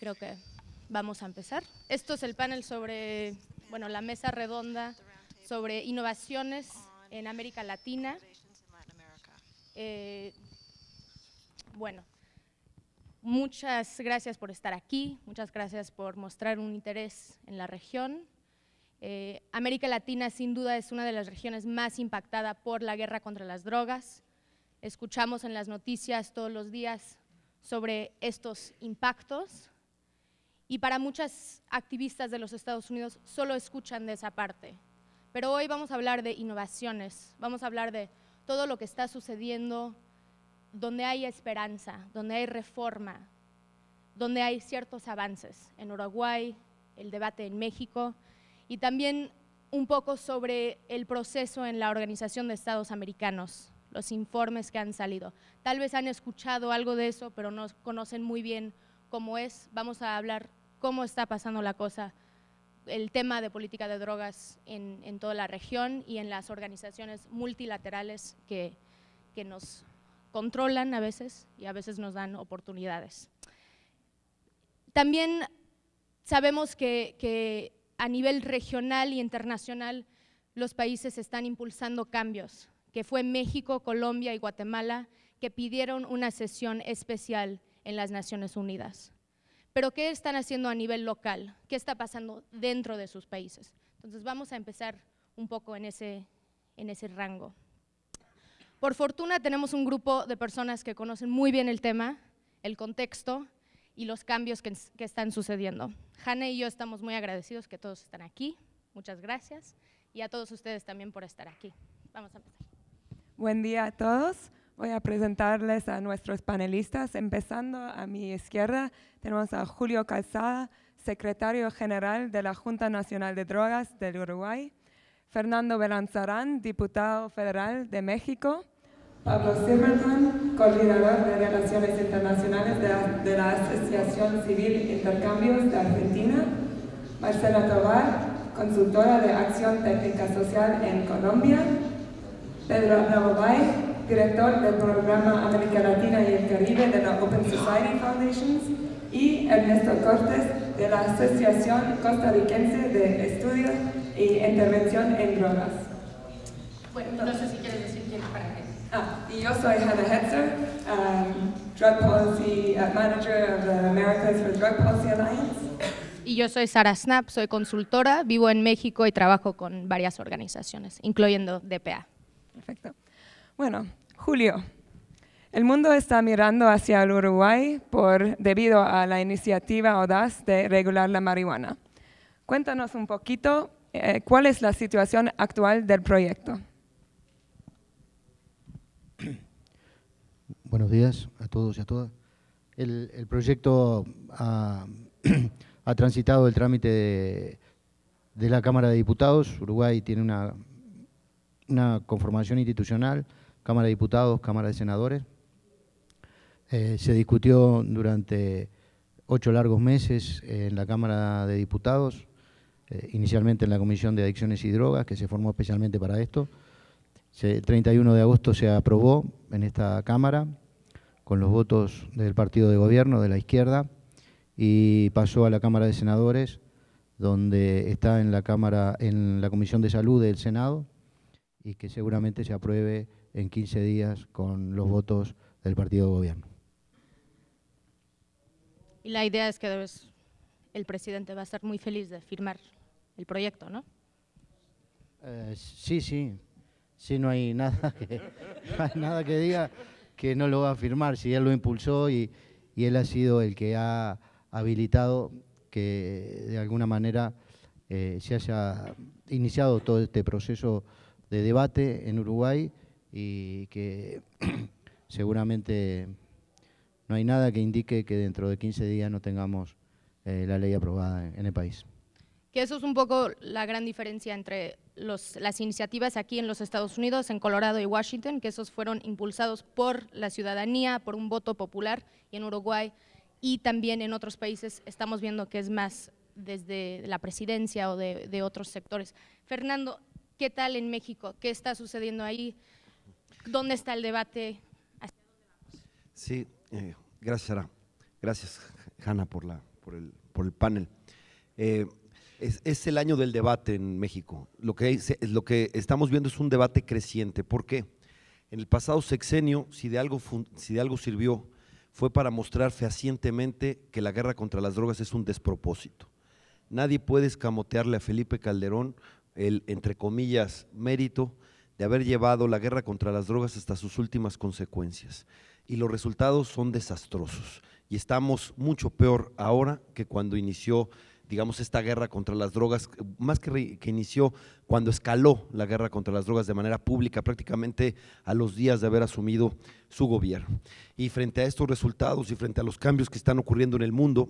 creo que vamos a empezar. Esto es el panel sobre, bueno, la mesa redonda sobre innovaciones en América Latina. Eh, bueno, muchas gracias por estar aquí, muchas gracias por mostrar un interés en la región. Eh, América Latina sin duda es una de las regiones más impactada por la guerra contra las drogas. Escuchamos en las noticias todos los días sobre estos impactos y para muchas activistas de los Estados Unidos solo escuchan de esa parte. Pero hoy vamos a hablar de innovaciones, vamos a hablar de todo lo que está sucediendo donde hay esperanza, donde hay reforma, donde hay ciertos avances, en Uruguay, el debate en México, y también un poco sobre el proceso en la Organización de Estados Americanos, los informes que han salido. Tal vez han escuchado algo de eso, pero no conocen muy bien cómo es. Vamos a hablar cómo está pasando la cosa, el tema de política de drogas en, toda la región y en las organizaciones multilaterales que, nos controlan a veces y a veces nos dan oportunidades. También sabemos que, que, a nivel regional y internacional los países están impulsando cambios, que fue México, Colombia y Guatemala que pidieron una sesión especial en las Naciones Unidas. Pero ¿qué están haciendo a nivel local? ¿Qué está pasando dentro de sus países? Entonces vamos a empezar un poco en ese, en ese rango. Por fortuna tenemos un grupo de personas que conocen muy bien el tema, el contexto y los cambios que, están sucediendo. Hanna y yo estamos muy agradecidos que todos están aquí. Muchas gracias. Y a todos ustedes también por estar aquí. Vamos a empezar. Buen día a todos. Voy a presentarles a nuestros panelistas. Empezando a mi izquierda, tenemos a Julio Calzada, secretario general de la Junta Nacional de Drogas del Uruguay. Fernando Belanzarán, diputado federal de México. Pablo Zimmerman, coordinador de Relaciones Internacionales de la, Asociación Civil Intercambios de Argentina. Marcela Tobar, consultora de Acción Técnica Social en Colombia. Pedro Rabobay, director del programa América Latina y el Caribe de la Open Society Foundations, y Ernesto Cortes de la Asociación Costarricense de Estudios e Intervención en Drogas. Bueno, no sé si quieres decir quién es para qué. Ah, y yo soy Hannah Hetzer, um, Drug Policy uh, Manager of the Americas for Drug Policy Alliance. Y yo soy Sara Snap, soy consultora, vivo en México y trabajo con varias organizaciones, incluyendo DPA. Perfecto. Bueno, Julio, el mundo está mirando hacia el Uruguay por, debido a la iniciativa OdaS de regular la marihuana. Cuéntanos un poquito eh, cuál es la situación actual del proyecto. Buenos días a todos y a todas. El, proyecto ha, transitado el trámite de, la Cámara de Diputados. Uruguay tiene una conformación institucional Cámara de Diputados, Cámara de Senadores. Eh, se discutió durante ocho largos meses eh, en la Cámara de Diputados, eh, inicialmente en la Comisión de Adicciones y Drogas, que se formó especialmente para esto. El 31 de agosto se aprobó en esta Cámara con los votos del partido de gobierno, de la izquierda, y pasó a la Cámara de Senadores, donde está en la Cámara, en la Comisión de Salud del Senado, y que seguramente se apruebe en 15 días con los votos del partido de gobierno. Y la idea es que el presidente va a estar muy feliz de firmar el proyecto, ¿no? Eh, sí, sí. Sí, no hay nada que, nada que diga que no lo va a firmar. Si sí, él lo impulsó y, él ha sido el que ha habilitado que de alguna manera eh, se haya iniciado todo este proceso de debate en Uruguay y que seguramente no hay nada que indique que dentro de 15 días no tengamos eh, la ley aprobada en, el país. Que eso es un poco la gran diferencia entre las iniciativas aquí en los Estados Unidos, en Colorado y Washington, que esos fueron impulsados por la ciudadanía, por un voto popular, y en Uruguay y también en otros países estamos viendo que es más desde la presidencia o de, de otros sectores. Fernando, ¿qué tal en México? ¿Qué está sucediendo ahí? ¿Dónde está el debate? Sí, eh, gracias, Sara. Gracias, Hanna, por, por, el, panel. Eh, es, el año del debate en México. Lo que, lo que estamos viendo es un debate creciente. ¿Por qué? En el pasado sexenio, si de algo, si de algo sirvió, fue para mostrar fehacientemente que la guerra contra las drogas es un despropósito. Nadie puede escamotearle a Felipe Calderón el, entre comillas, mérito de haber llevado la guerra contra las drogas hasta sus últimas consecuencias. Y los resultados son desastrosos. Y estamos mucho peor ahora que cuando inició, digamos, esta guerra contra las drogas, más que, inició cuando escaló la guerra contra las drogas de manera pública, prácticamente a los días de haber asumido su gobierno. Y frente a estos resultados y frente a los cambios que están ocurriendo en el mundo,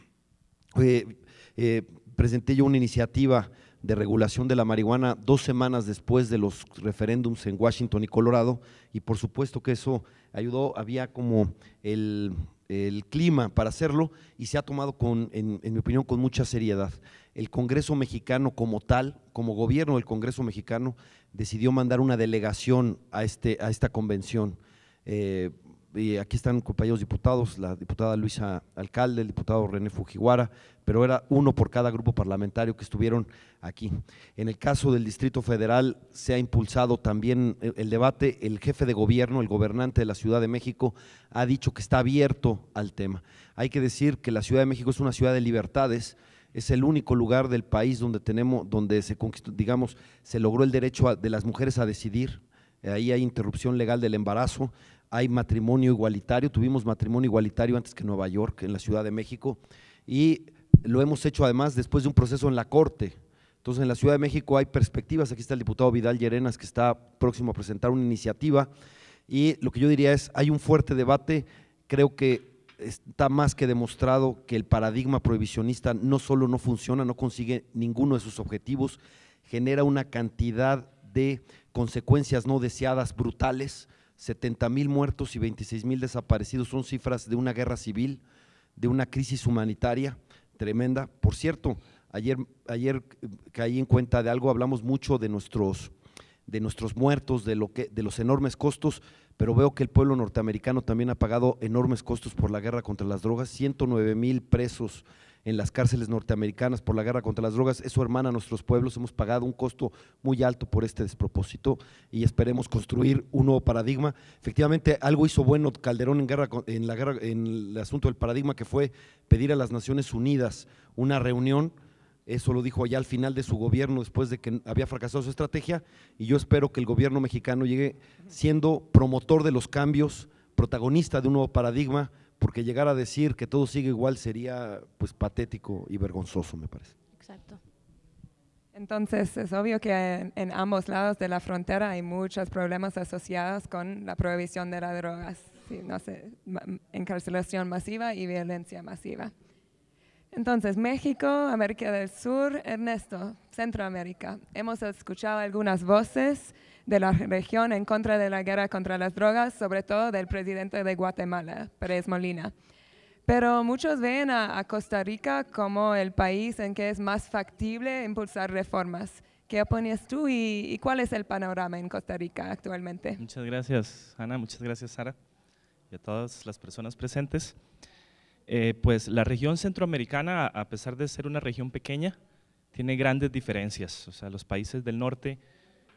eh, eh, presenté yo una iniciativa de regulación de la marihuana dos semanas después de los referéndums en Washington y Colorado, y por supuesto que eso ayudó, había como el, el clima para hacerlo y se ha tomado, con, en, mi opinión, con mucha seriedad. El Congreso mexicano como tal, como gobierno del Congreso mexicano, decidió mandar una delegación a, este, a esta convención. Eh, eh, aquí están compañeros diputados, la diputada Luisa Alcalde, el diputado René Fujiwara, pero era uno por cada grupo parlamentario que estuvieron aquí. En el caso del Distrito Federal se ha impulsado también eh, el debate, el jefe de gobierno, el gobernante de la Ciudad de México, ha dicho que está abierto al tema. Hay que decir que la Ciudad de México es una ciudad de libertades, es el único lugar del país donde tenemos, donde se digamos, se logró el derecho de las mujeres a decidir. Eh, ahí hay interrupción legal del embarazo, hay matrimonio igualitario, tuvimos matrimonio igualitario antes que Nueva York, en la Ciudad de México, y lo hemos hecho además después de un proceso en la Corte. Entonces, en la Ciudad de México hay perspectivas, aquí está el diputado Vidal Llerenas que está próximo a presentar una iniciativa, y lo que yo diría es, hay un fuerte debate, creo que está más que demostrado que el paradigma prohibicionista no solo no funciona, no consigue ninguno de sus objetivos, genera una cantidad de consecuencias no deseadas brutales, 70 mil muertos y 26 mil desaparecidos son cifras de una guerra civil, de una crisis humanitaria tremenda. Por cierto, ayer, ayer eh, caí en cuenta de algo, hablamos mucho de nuestros, de nuestros muertos, de, lo que, de los enormes costos, pero veo que el pueblo norteamericano también ha pagado enormes costos por la guerra contra las drogas, 109 mil presos en las cárceles norteamericanas por la guerra contra las drogas, eso hermana a nuestros pueblos, hemos pagado un costo muy alto por este despropósito y esperemos construir un nuevo paradigma. Efectivamente, algo hizo bueno Calderón en, guerra, en, la en el asunto del paradigma que fue pedir a las Naciones Unidas una reunión eso lo dijo allá al final de su gobierno, después de que había fracasado su estrategia, y yo espero que el gobierno mexicano llegue siendo promotor de los cambios, protagonista de un nuevo paradigma, porque llegar a decir que todo sigue igual sería pues patético y vergonzoso, me parece. Exacto. Entonces, es obvio que en, ambos lados de la frontera hay muchos problemas asociados con la prohibición de las drogas, no sé, encarcelación masiva y violencia masiva. Entonces, México, América del Sur, Ernesto, Centroamérica. Hemos escuchado algunas voces de la región en contra de la guerra contra las drogas, sobre todo del presidente de Guatemala, Pérez Molina. Pero muchos ven a, Costa Rica como el país en que es más factible impulsar reformas. ¿Qué opinas tú y, cuál es el panorama en Costa Rica actualmente? Muchas gracias, Ana. Muchas gracias, Sara, y a todas las personas presentes. Eh, pues la región centroamericana, a pesar de ser una región pequeña, tiene grandes diferencias. O sea, los países del norte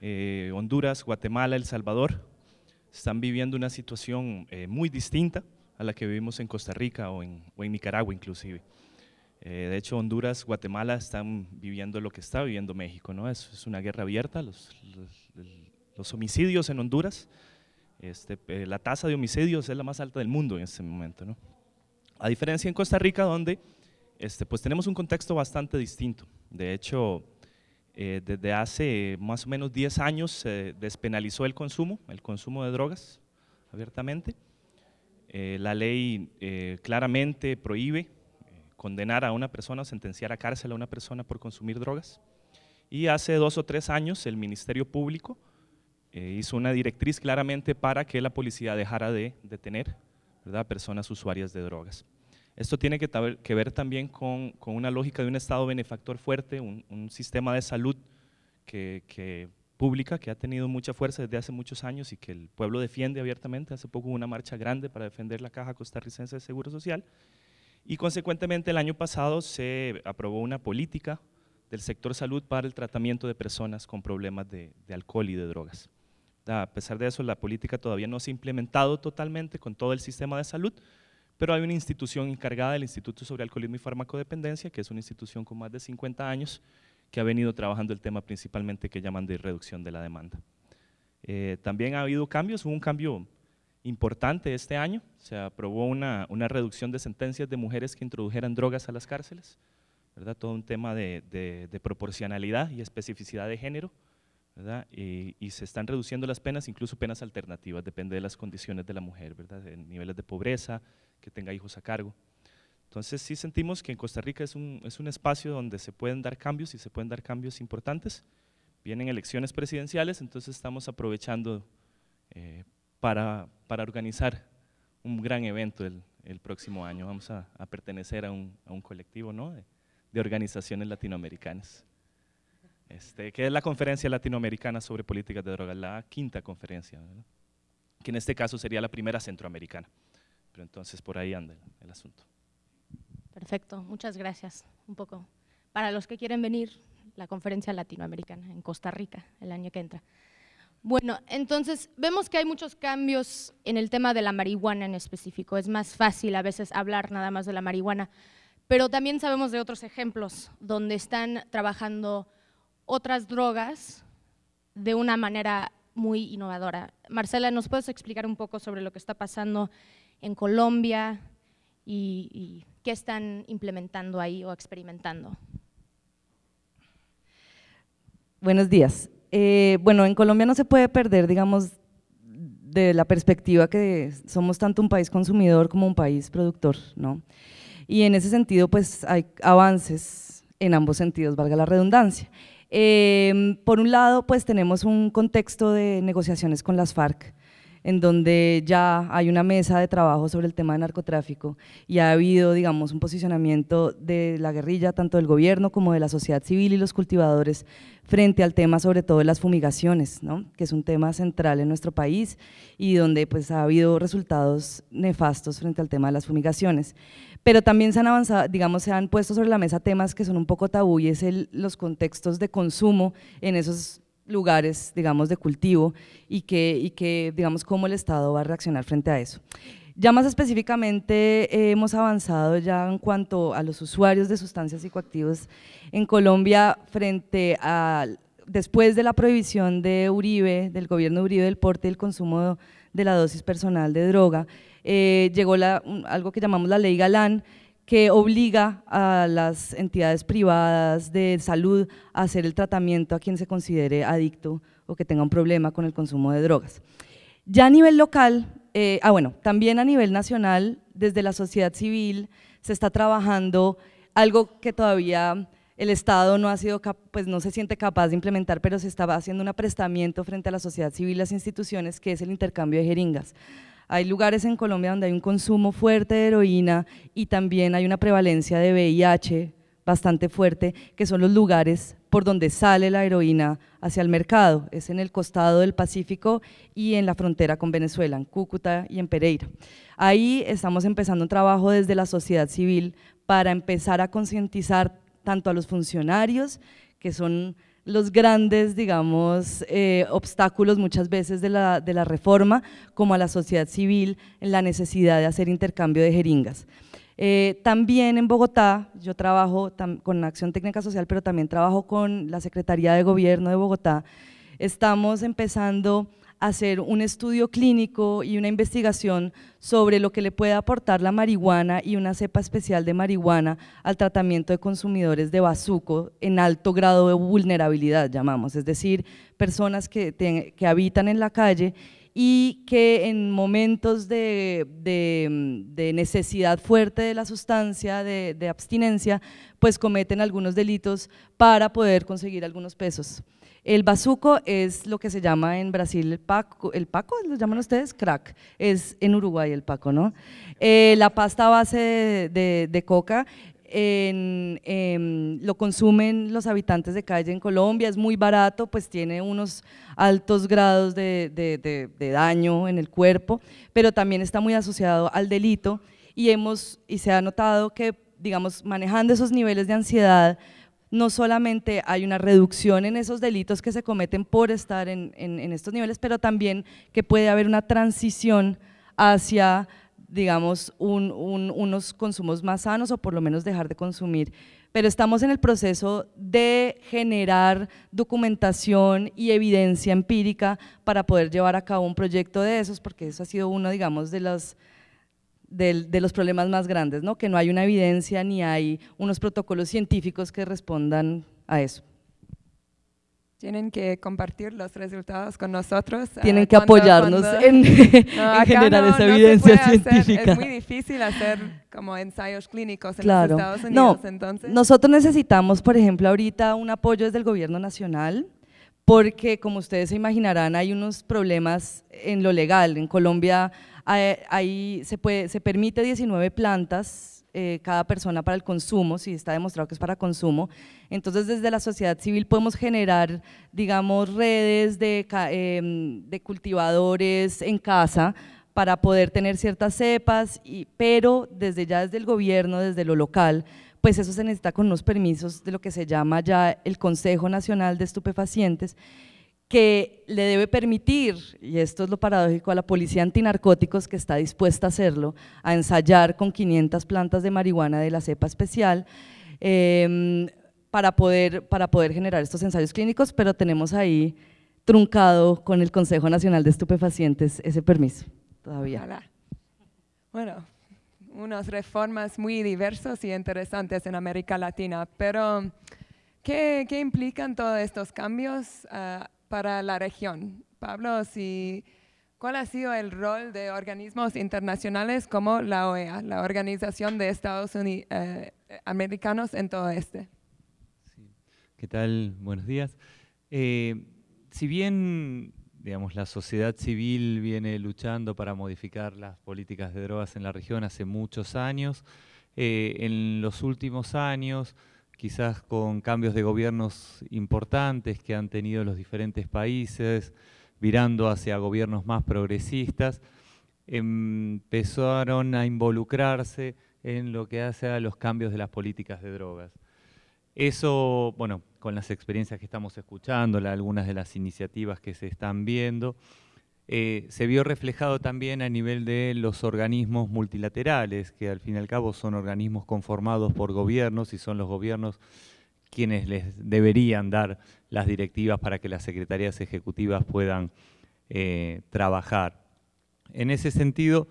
eh, Honduras, Guatemala, El Salvador, están viviendo una situación eh, muy distinta a la que vivimos en Costa Rica o en, Nicaragua inclusive. Eh, de hecho, Honduras, Guatemala están viviendo lo que está viviendo México, ¿no? Es, una guerra abierta, los, homicidios en Honduras, este, la tasa de homicidios es la más alta del mundo en este momento, ¿no? A diferencia en Costa Rica, donde este, pues tenemos un contexto bastante distinto. De hecho, eh, desde hace más o menos 10 años se despenalizó el consumo, el consumo de drogas abiertamente. Eh, la ley eh, claramente prohíbe condenar a una persona o sentenciar a cárcel a una persona por consumir drogas. Y hace dos o tres años el Ministerio Público hizo una directriz claramente para que la policía dejara de detener a personas usuarias de drogas. Esto tiene que, que ver también con, una lógica de un Estado benefactor fuerte, un, sistema de salud que, pública que ha tenido mucha fuerza desde hace muchos años y que el pueblo defiende abiertamente. Hace poco hubo una marcha grande para defender la Caja Costarricense de Seguro Social. Y consecuentemente el año pasado se aprobó una política del sector salud para el tratamiento de personas con problemas de alcohol y de drogas. A pesar de eso, la política todavía no se ha implementado totalmente con todo el sistema de salud, pero hay una institución encargada del Instituto sobre Alcoholismo y Farmacodependencia, que es una institución con más de 50 años, que ha venido trabajando el tema principalmente que llaman de reducción de la demanda. Eh, también ha habido cambios, hubo un cambio importante este año, se aprobó una, reducción de sentencias de mujeres que introdujeran drogas a las cárceles, ¿verdad? todo un tema de proporcionalidad y especificidad de género, eh, y, se están reduciendo las penas, incluso penas alternativas, depende de las condiciones de la mujer, ¿verdad? De niveles de pobreza, que tenga hijos a cargo. Entonces sí sentimos que en Costa Rica es un, es un espacio donde se pueden dar cambios y se pueden dar cambios importantes. Vienen elecciones presidenciales, entonces estamos aprovechando eh, para, para, organizar un gran evento el, el próximo año. Vamos a, a pertenecer a un, a un, colectivo ¿no? de organizaciones latinoamericanas. Este, que es la Conferencia Latinoamericana sobre Políticas de Drogas, la quinta conferencia, que en este caso sería la primera centroamericana. Pero entonces por ahí anda el asunto. Perfecto, muchas gracias. Un poco para los que quieren venir, la conferencia latinoamericana en Costa Rica el año que entra. Bueno, entonces vemos que hay muchos cambios en el tema de la marihuana en específico. Es más fácil a veces hablar nada más de la marihuana, pero también sabemos de otros ejemplos donde están trabajando otras drogas de una manera muy innovadora. Marcela, ¿nos puedes explicar un poco sobre lo que está pasando en Colombia y, qué están implementando ahí o experimentando? Buenos días. Eh, bueno, en Colombia no se puede perder, digamos, de la perspectiva que somos tanto un país consumidor como un país productor, ¿no? Y en ese sentido, pues hay avances en ambos sentidos, valga la redundancia. Em, por un lado, pues tenemos un contexto de negociaciones con las FARC, en donde ya hay una mesa de trabajo sobre el tema de narcotráfico y ha habido, digamos, un posicionamiento de la guerrilla, tanto del gobierno como de la sociedad civil y los cultivadores, frente al tema sobre todo de las fumigaciones, que es un tema central en nuestro país y donde pues, ha habido resultados nefastos frente al tema de las fumigaciones. Pero también se han avanzado, digamos, se han puesto sobre la mesa temas que son un poco tabú y es los contextos de consumo en esos lugares, digamos, de cultivo y que, que, digamos, cómo el Estado va a reaccionar frente a eso. Ya más específicamente eh, hemos avanzado ya en cuanto a los usuarios de sustancias psicoactivas en Colombia frente a, después de la prohibición de Uribe, del gobierno de Uribe, del porte y el consumo de la dosis personal de droga, eh, llegó la, algo que llamamos la ley Galán, que obliga a las entidades privadas de salud a hacer el tratamiento a quien se considere adicto o que tenga un problema con el consumo de drogas. Ya a nivel local, eh, ah bueno, también a nivel nacional, desde la sociedad civil se está trabajando algo que todavía el Estado no ha sido, pues no se siente capaz de implementar, pero se estaba haciendo un aprestamiento frente a la sociedad civil, y las instituciones, que es el intercambio de jeringas. Hay lugares en Colombia donde hay un consumo fuerte de heroína y también hay una prevalencia de VIH bastante fuerte, que son los lugares por donde sale la heroína hacia el mercado. Es en el costado del Pacífico y en la frontera con Venezuela, en Cúcuta y en Pereira. Ahí estamos empezando un trabajo desde la sociedad civil para empezar a concientizar tanto a los funcionarios, que son los grandes, digamos, eh, obstáculos muchas veces de la, de la reforma, como a la sociedad civil, en la necesidad de hacer intercambio de jeringas. Eh, también en Bogotá, yo trabajo con Acción Técnica Social, pero también trabajo con la Secretaría de Gobierno de Bogotá, estamos empezando hacer un estudio clínico y una investigación sobre lo que le puede aportar la marihuana y una cepa especial de marihuana al tratamiento de consumidores de bazuco en alto grado de vulnerabilidad, llamamos, es decir, personas que, habitan en la calle y que en momentos de, necesidad fuerte de la sustancia, de abstinencia, pues cometen algunos delitos para poder conseguir algunos pesos. El bazuco es lo que se llama en Brasil el paco, ¿el paco lo llaman ustedes? Crack, es en Uruguay el paco, ¿no? Eh, la pasta base de, coca em, lo consumen los habitantes de calle en Colombia, es muy barato, pues tiene unos altos grados de, daño en el cuerpo, pero también está muy asociado al delito y, hemos, y se ha notado que, digamos, manejando esos niveles de ansiedad, no solamente hay una reducción en esos delitos que se cometen por estar en, estos niveles, pero también que puede haber una transición hacia digamos, unos consumos más sanos o por lo menos dejar de consumir. Pero estamos en el proceso de generar documentación y evidencia empírica para poder llevar a cabo un proyecto de esos, porque eso ha sido uno, digamos, de los de, los problemas más grandes, ¿no? que no hay una evidencia ni hay unos protocolos científicos que respondan a eso. Tienen que compartir los resultados con nosotros. Eh, Tienen que apoyarnos en, generar esa evidencia científica. es muy difícil hacer como ensayos clínicos en los Estados Unidos. entonces. Nosotros necesitamos, por ejemplo, ahorita un apoyo desde el gobierno nacional, porque como ustedes se imaginarán, hay unos problemas en lo legal. En Colombia eh, ahí se, permite 19 plantas eh, cada persona para el consumo, si está demostrado que es para consumo. Entonces, desde la sociedad civil podemos generar, digamos, redes em, de, cultivadores en casa para poder tener ciertas cepas, y, pero desde ya desde el gobierno, desde lo local, pues eso se necesita con unos permisos de lo que se llama ya el Consejo Nacional de Estupefacientes que le debe permitir, y esto es lo paradójico, a la policía antinarcóticos que está dispuesta a hacerlo, a ensayar con 500 plantas de marihuana de la cepa especial, em, para, poder, para poder generar estos ensayos clínicos, pero tenemos ahí truncado con el Consejo Nacional de Estupefacientes ese permiso todavía. Bueno, unas reformas muy diversas y interesantes en América Latina, pero ¿qué, implican todos estos cambios? Ah, para la región. Pablo, si, ¿cuál ha sido el rol de organismos internacionales como la OEA, la Organización de Estados eh, Americanos en todo este? ¿Qué tal? Buenos días. Eh, si bien digamos, la sociedad civil viene luchando para modificar las políticas de drogas en la región hace muchos años, eh, en los últimos años quizás con cambios de gobiernos importantes que han tenido los diferentes países, virando hacia gobiernos más progresistas, empezaron a involucrarse en lo que hace a los cambios de las políticas de drogas. Eso, bueno, con las experiencias que estamos escuchando, algunas de las iniciativas que se están viendo, eh, se vio reflejado también a nivel de los organismos multilaterales, que al fin y al cabo son organismos conformados por gobiernos y son los gobiernos quienes les deberían dar las directivas para que las secretarías ejecutivas puedan eh, trabajar. En ese sentido,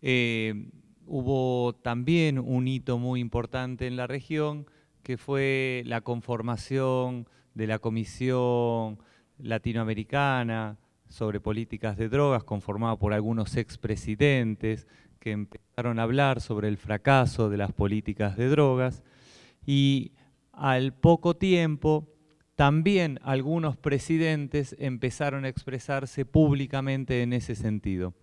eh, hubo también un hito muy importante en la región, que fue la conformación de la Comisión Latinoamericana sobre políticas de drogas conformado por algunos expresidentes que empezaron a hablar sobre el fracaso de las políticas de drogas y al poco tiempo también algunos presidentes empezaron a expresarse públicamente en ese sentido.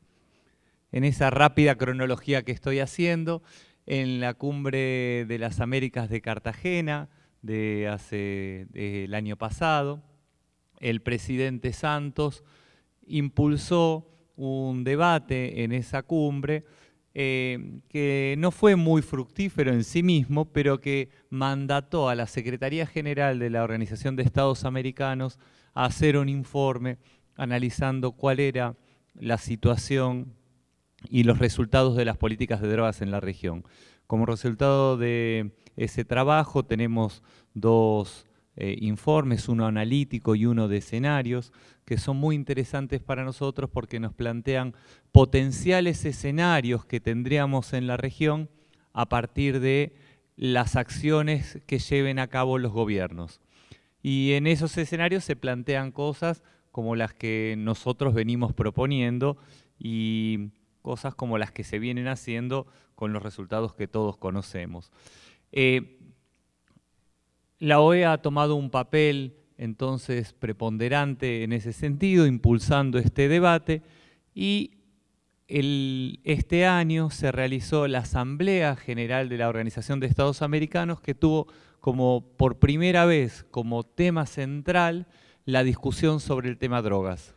En esa rápida cronología que estoy haciendo, en la cumbre de las Américas de Cartagena de hace del año pasado, el presidente Santos impulsó un debate en esa cumbre eh, que no fue muy fructífero en sí mismo, pero que mandató a la Secretaría General de la Organización de Estados Americanos a hacer un informe analizando cuál era la situación y los resultados de las políticas de drogas en la región. Como resultado de ese trabajo tenemos dos eh, informes, uno analítico y uno de escenarios, que son muy interesantes para nosotros porque nos plantean potenciales escenarios que tendríamos en la región a partir de las acciones que lleven a cabo los gobiernos. Y en esos escenarios se plantean cosas como las que nosotros venimos proponiendo y cosas como las que se vienen haciendo con los resultados que todos conocemos. Eh, la OEA ha tomado un papel entonces preponderante en ese sentido, impulsando este debate y este año se realizó la Asamblea General de la Organización de Estados Americanos que tuvo como por primera vez como tema central la discusión sobre el tema drogas.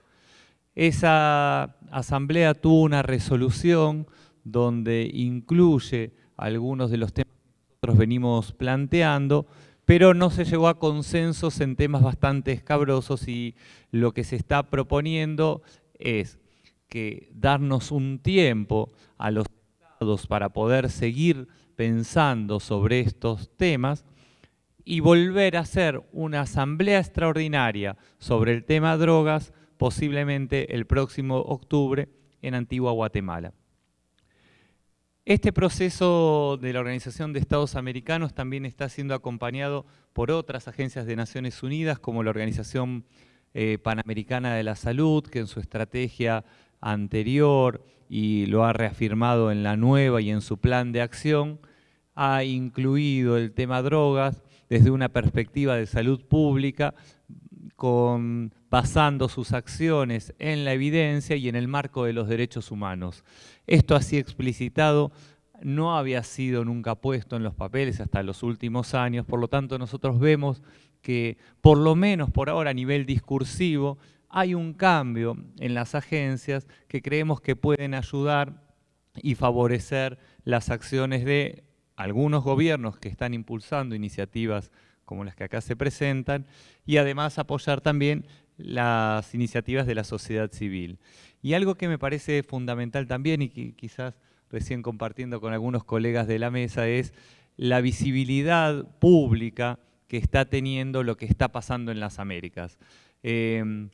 Esa asamblea tuvo una resolución donde incluye algunos de los temas que nosotros venimos planteando, pero no se llegó a consensos en temas bastante escabrosos y lo que se está proponiendo es que darnos un tiempo a los estados para poder seguir pensando sobre estos temas y volver a hacer una asamblea extraordinaria sobre el tema drogas posiblemente el próximo octubre en Antigua Guatemala. Este proceso de la Organización de Estados Americanos también está siendo acompañado por otras agencias de Naciones Unidas, como la Organización eh, Panamericana de la Salud, que en su estrategia anterior y lo ha reafirmado en la nueva y en su plan de acción, ha incluido el tema drogas desde una perspectiva de salud pública, basando sus acciones en la evidencia y en el marco de los derechos humanos. Esto así explicitado no había sido nunca puesto en los papeles hasta los últimos años, por lo tanto nosotros vemos que por lo menos por ahora a nivel discursivo hay un cambio en las agencias que creemos que pueden ayudar y favorecer las acciones de algunos gobiernos que están impulsando iniciativas como las que acá se presentan y además apoyar también las iniciativas de la sociedad civil. Y algo que me parece fundamental también y que quizás recién compartiendo con algunos colegas de la mesa es la visibilidad pública que está teniendo lo que está pasando en las Américas. Em,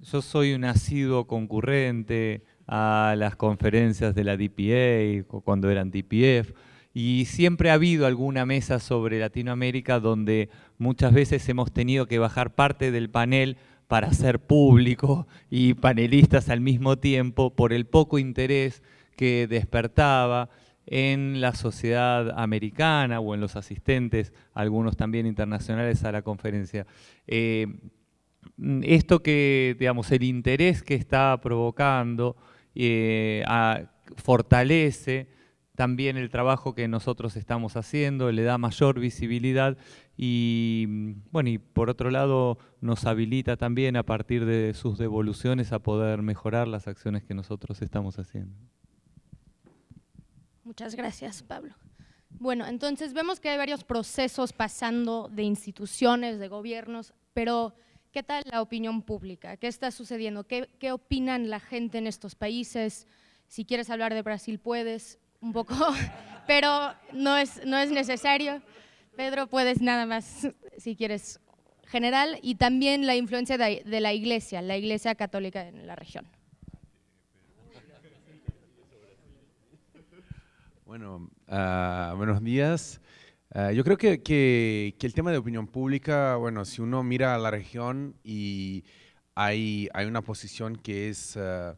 yo soy un asiduo concurrente a las conferencias de la DPA, cuando eran DPF, y siempre ha habido alguna mesa sobre Latinoamérica donde Muchas veces hemos tenido que bajar parte del panel para ser público y panelistas al mismo tiempo por el poco interés que despertaba en la sociedad americana o en los asistentes, algunos también internacionales a la conferencia. Eh, esto que, digamos, el interés que está provocando eh, fortalece también el trabajo que nosotros estamos haciendo, le da mayor visibilidad y, bueno, y por otro lado nos habilita también a partir de sus devoluciones a poder mejorar las acciones que nosotros estamos haciendo. Muchas gracias, Pablo. Bueno, entonces vemos que hay varios procesos pasando de instituciones, de gobiernos, pero ¿qué tal la opinión pública? ¿Qué está sucediendo? ¿Qué, qué opinan la gente en estos países? Si quieres hablar de Brasil, puedes un poco, pero no es, no es necesario. Pedro, puedes nada más, si quieres, general, y también la influencia de, la Iglesia, la Iglesia católica en la región. Bueno, ah, buenos días. Ah, yo creo que, el tema de opinión pública, bueno, si uno mira a la región y hay, hay una posición que es ah,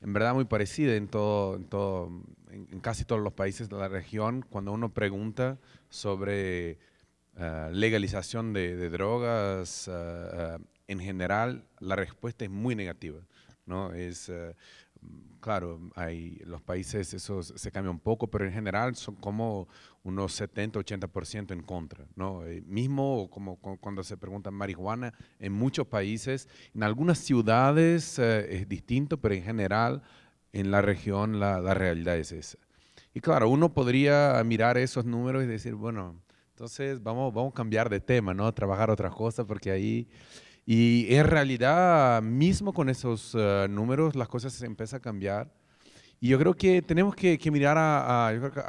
en verdad muy parecida en todo, en todo en, casi todos los países de la región, cuando uno pregunta sobre ah, legalización de, drogas, ah, ah, en general la respuesta es muy negativa. ¿no? Es, claro, hay, los países eso se cambia un poco, pero en general son como unos 70-80% en contra, ¿no? Eh, mismo como, cuando se pregunta marihuana, en muchos países, en algunas ciudades eh, es distinto, pero en general en la región la, realidad es esa. Y claro, uno podría mirar esos números y decir, bueno, entonces vamos, vamos a cambiar de tema, ¿no? Trabajar otras cosas porque ahí... Y en realidad, mismo con esos eh, números, las cosas se empiezan a cambiar. Y yo creo que tenemos que, mirar a, yo creo que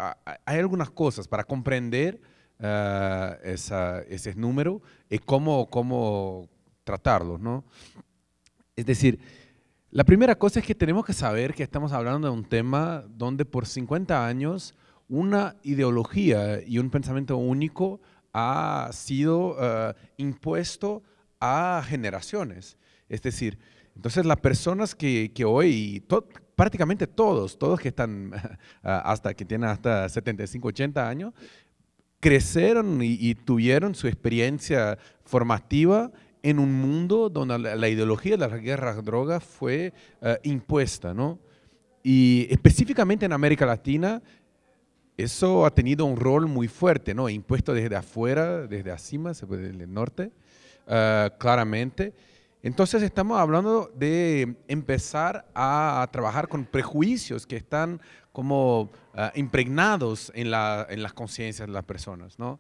Hay algunas cosas para comprender eh, esa, ese número y eh, cómo, cómo tratarlos, ¿no? Es decir, la primera cosa es que tenemos que saber que estamos hablando de un tema donde por 50 años una ideología y un pensamiento único ha sido eh, impuesto a generaciones. Es decir, entonces las personas que, hoy, prácticamente todos, todos que están eh, hasta, que tienen hasta 75, 80 años, crecieron y tuvieron su experiencia formativa en un mundo donde la, ideología de las guerras drogas fue eh, impuesta, ¿no? Y específicamente en América Latina, eso ha tenido un rol muy fuerte, ¿no? Impuesto desde afuera, desde acima, desde el norte, eh, claramente. Entonces estamos hablando de empezar a trabajar con prejuicios que están como eh, impregnados en, en las conciencias de las personas, ¿no?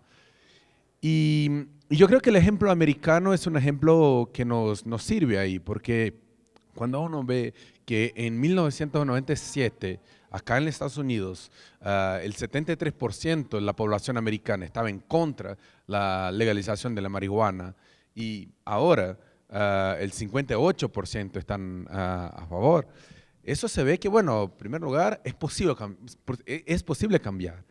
Y, yo creo que el ejemplo americano es un ejemplo que nos, nos sirve ahí, porque cuando uno ve que en 1997, acá en Estados Unidos, ah, el 73% de la población americana estaba en contra la legalización de la marihuana y ahora ah, el 58% están ah, a favor, eso se ve que, bueno, en primer lugar, es posible, es posible cambiar.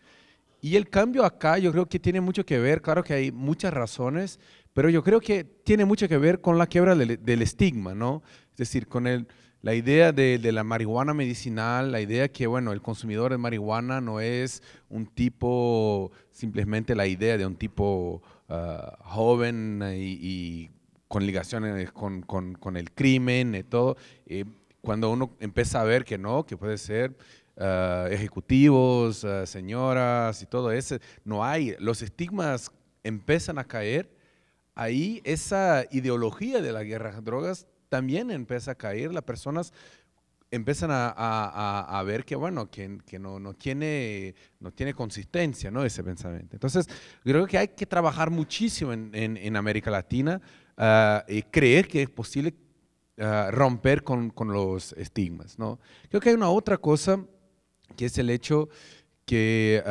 Y el cambio acá yo creo que tiene mucho que ver, claro que hay muchas razones, pero yo creo que tiene mucho que ver con la quiebra del, estigma, ¿no? Es decir, con el, la idea de, la marihuana medicinal, la idea que, bueno, el consumidor de marihuana no es un tipo, simplemente la idea de un tipo ah, joven y, con ligaciones con, el crimen y eh, todo. Eh, cuando uno empieza a ver que no, que puede ser eh, ejecutivos, eh, señoras y todo eso. No hay, los estigmas empiezan a caer, ahí esa ideología de la guerra a drogas también empieza a caer, las personas empiezan a, a, ver que, bueno, que, que no, no, tiene, no tiene consistencia, ¿no? Ese pensamiento. Entonces, creo que hay que trabajar muchísimo en, en, América Latina eh, y creer que es posible romper con, con, los estigmas, ¿no? Creo que hay una otra cosa que es el hecho que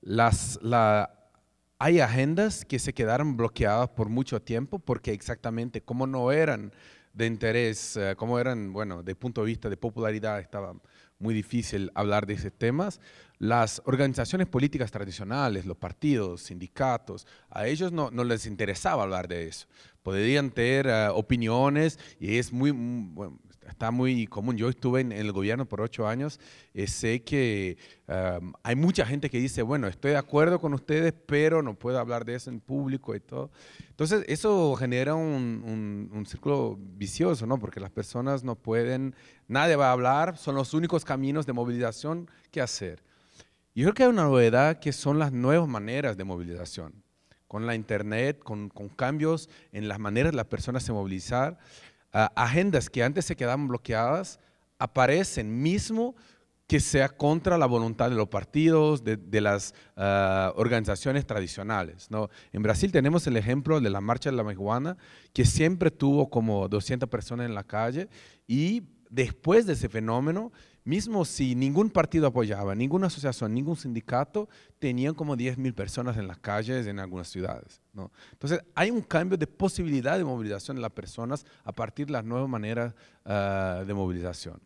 las, la, hay agendas que se quedaron bloqueadas por mucho tiempo porque exactamente como no eran de interés, eh, como eran, bueno, de punto de vista de popularidad estaba muy difícil hablar de esos temas, las organizaciones políticas tradicionales, los partidos, sindicatos, a ellos no, no les interesaba hablar de eso. Podrían tener eh, opiniones y es muy, mm, está muy común. Yo estuve en el gobierno por ocho años, eh, sé que hay mucha gente que dice, bueno, estoy de acuerdo con ustedes, pero no puedo hablar de eso en público y todo. Entonces, eso genera un, un, círculo vicioso, ¿no? Porque las personas no pueden, nadie va a hablar, son los únicos caminos de movilización que hacer. Yo creo que hay una novedad que son las nuevas maneras de movilización, con la internet, con, con cambios en las maneras de las personas se movilizar agendas que antes se quedaban bloqueadas aparecen, mismo que sea contra la voluntad de los partidos, de, las ah, organizaciones tradicionales. ¿no? En Brasil tenemos el ejemplo de la Marcha de la Marihuana, que siempre tuvo como 200 personas en la calle y después de ese fenómeno mismo si ningún partido apoyaba, ninguna asociación, ningún sindicato, tenían como mil personas en las calles en algunas ciudades. Entonces, hay un cambio de posibilidad de movilización de las personas a partir de las nuevas maneras ah, de movilización.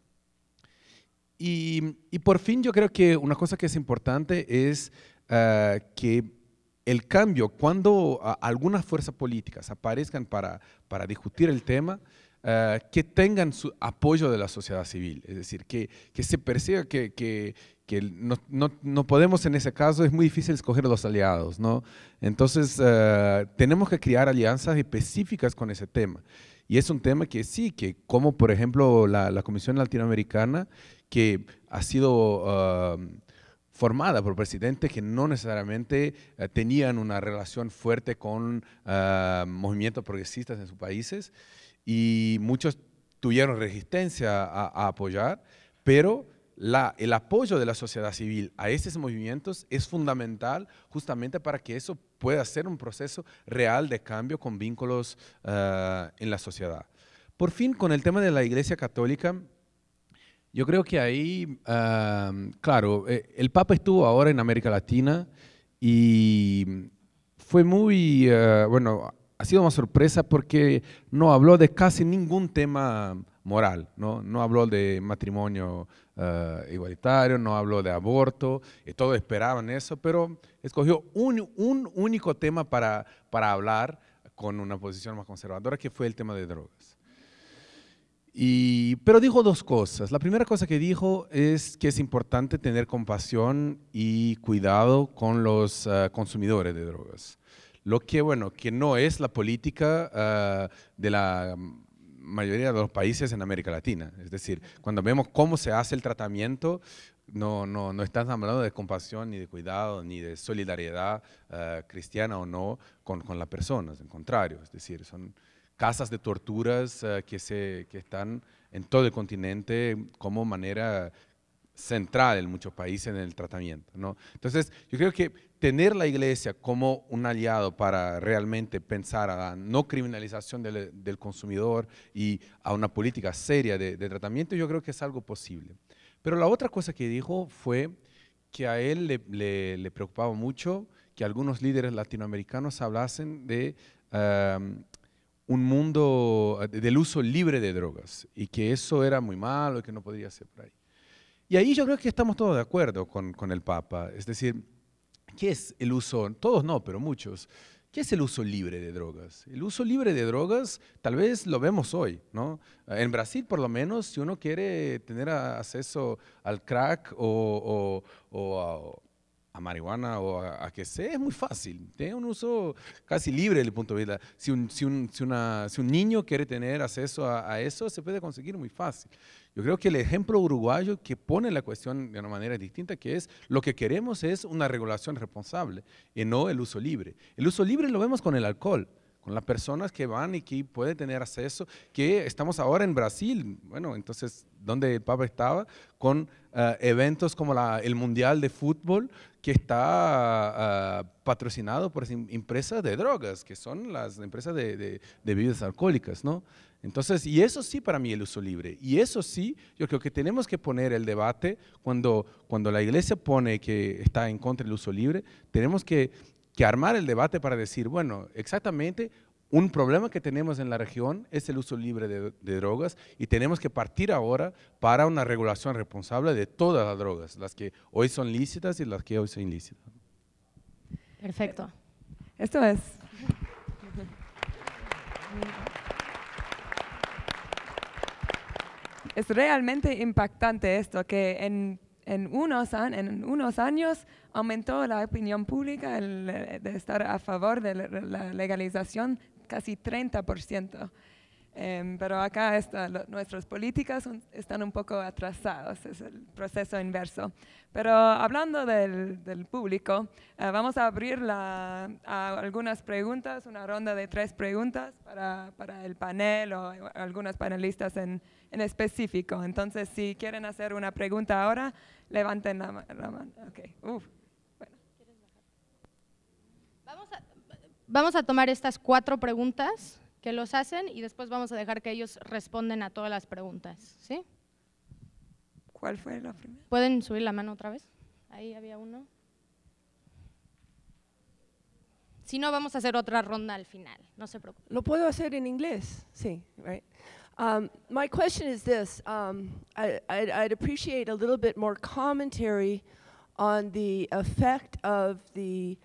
Y, por fin, yo creo que una cosa que es importante es ah, que el cambio, cuando algunas fuerzas políticas aparezcan para discutir el tema, eh, que tengan su apoyo de la sociedad civil, es decir, que, que se perciba que, que, no, no, no, podemos en ese caso, es muy difícil escoger los aliados, ¿no? Entonces, eh, tenemos que crear alianzas específicas con ese tema. Y es un tema que sí, que como por ejemplo la, la Comisión Latinoamericana, que ha sido um, formada por presidentes que no necesariamente eh, tenían una relación fuerte con movimientos progresistas en sus países y muchos tuvieron resistencia a, apoyar, pero el apoyo de la sociedad civil a estos movimientos es fundamental justamente para que eso pueda ser un proceso real de cambio con vínculos eh, en la sociedad. Por fin, con el tema de la Iglesia Católica, yo creo que ahí, eh, claro, eh, el Papa estuvo ahora en América Latina y fue muy, bueno, ha sido una sorpresa porque no habló de casi ningún tema moral, no, no habló de matrimonio eh, igualitario, no habló de aborto, y todos esperaban eso, pero escogió un, un único tema para, para hablar con una posición más conservadora, que fue el tema de drogas. Y, pero dijo dos cosas. La primera cosa que dijo es que es importante tener compasión y cuidado con los eh, consumidores de drogas lo que, bueno, que no es la política ah, de la mayoría de los países en América Latina. Es decir, cuando vemos cómo se hace el tratamiento, no, no, no hablando de compasión, ni de cuidado, ni de solidaridad ah, cristiana o no con, con las personas, en contrario. Es decir, son casas de torturas ah, que, se, que están en todo el continente como manera central en muchos países en el tratamiento. ¿no? Entonces, yo creo que tener la iglesia como un aliado para realmente pensar a la no criminalización del, consumidor y a una política seria de, tratamiento, yo creo que es algo posible. Pero la otra cosa que dijo fue que a él le, preocupaba mucho que algunos líderes latinoamericanos hablasen de um, un mundo del uso libre de drogas y que eso era muy malo y que no podría ser por ahí. Y ahí yo creo que estamos todos de acuerdo con, con el Papa. Es decir, ¿Qué es el uso? Todos no, pero muchos. ¿Qué es el uso libre de drogas? El uso libre de drogas tal vez lo vemos hoy, ¿no? En Brasil por lo menos, si uno quiere tener acceso al crack o, o a a marihuana o a, que sea, es muy fácil. Tiene un uso casi libre desde el punto de vista. Si un, si un, si un niño quiere tener acceso a, eso, se puede conseguir muy fácil. Yo creo que el ejemplo uruguayo que pone la cuestión de una manera distinta, que es lo que queremos es una regulación responsable y no el uso libre. El uso libre lo vemos con el alcohol con las personas que van y que pueden tener acceso, que estamos ahora en Brasil, bueno, entonces, donde el Papa estaba, con eh, eventos como el Mundial de Fútbol, que está ah, patrocinado por empresas de drogas, que son las empresas de, bebidas alcohólicas, ¿no? Entonces, y eso sí para mí el uso libre. Y eso sí, yo creo que tenemos que poner el debate cuando, cuando la iglesia pone que está en contra del uso libre, tenemos que armar el debate para decir, bueno, exactamente un problema que tenemos en la región es el uso libre de, drogas y tenemos que partir ahora para una regulación responsable de todas las drogas, las que hoy son lícitas y las que hoy son ilícitas. Perfecto. Esto es. Es realmente impactante esto, que en, unos, en unos años aumentó la opinión pública de estar a favor de la legalización casi 30%. Em, pero acá nuestras políticas están un poco atrasadas, es el proceso inverso. Pero hablando del, público, eh, vamos a abrir algunas preguntas, una ronda de tres preguntas para, el panel o algunas panelistas en, específico. Entonces, si quieren hacer una pregunta ahora, levanten la, mano. Okay. Vamos a tomar estas cuatro preguntas que los hacen y después vamos a dejar que ellos responden a todas las preguntas, ¿sí? ¿Cuál fue la primera? ¿Pueden subir la mano otra vez? Ahí había uno. Si no, vamos a hacer otra ronda al final. No se preocupen. Lo puedo hacer en inglés. Sí, right. Um, my question is this. Um, I, I'd appreciate a little bit more commentary on the effect of the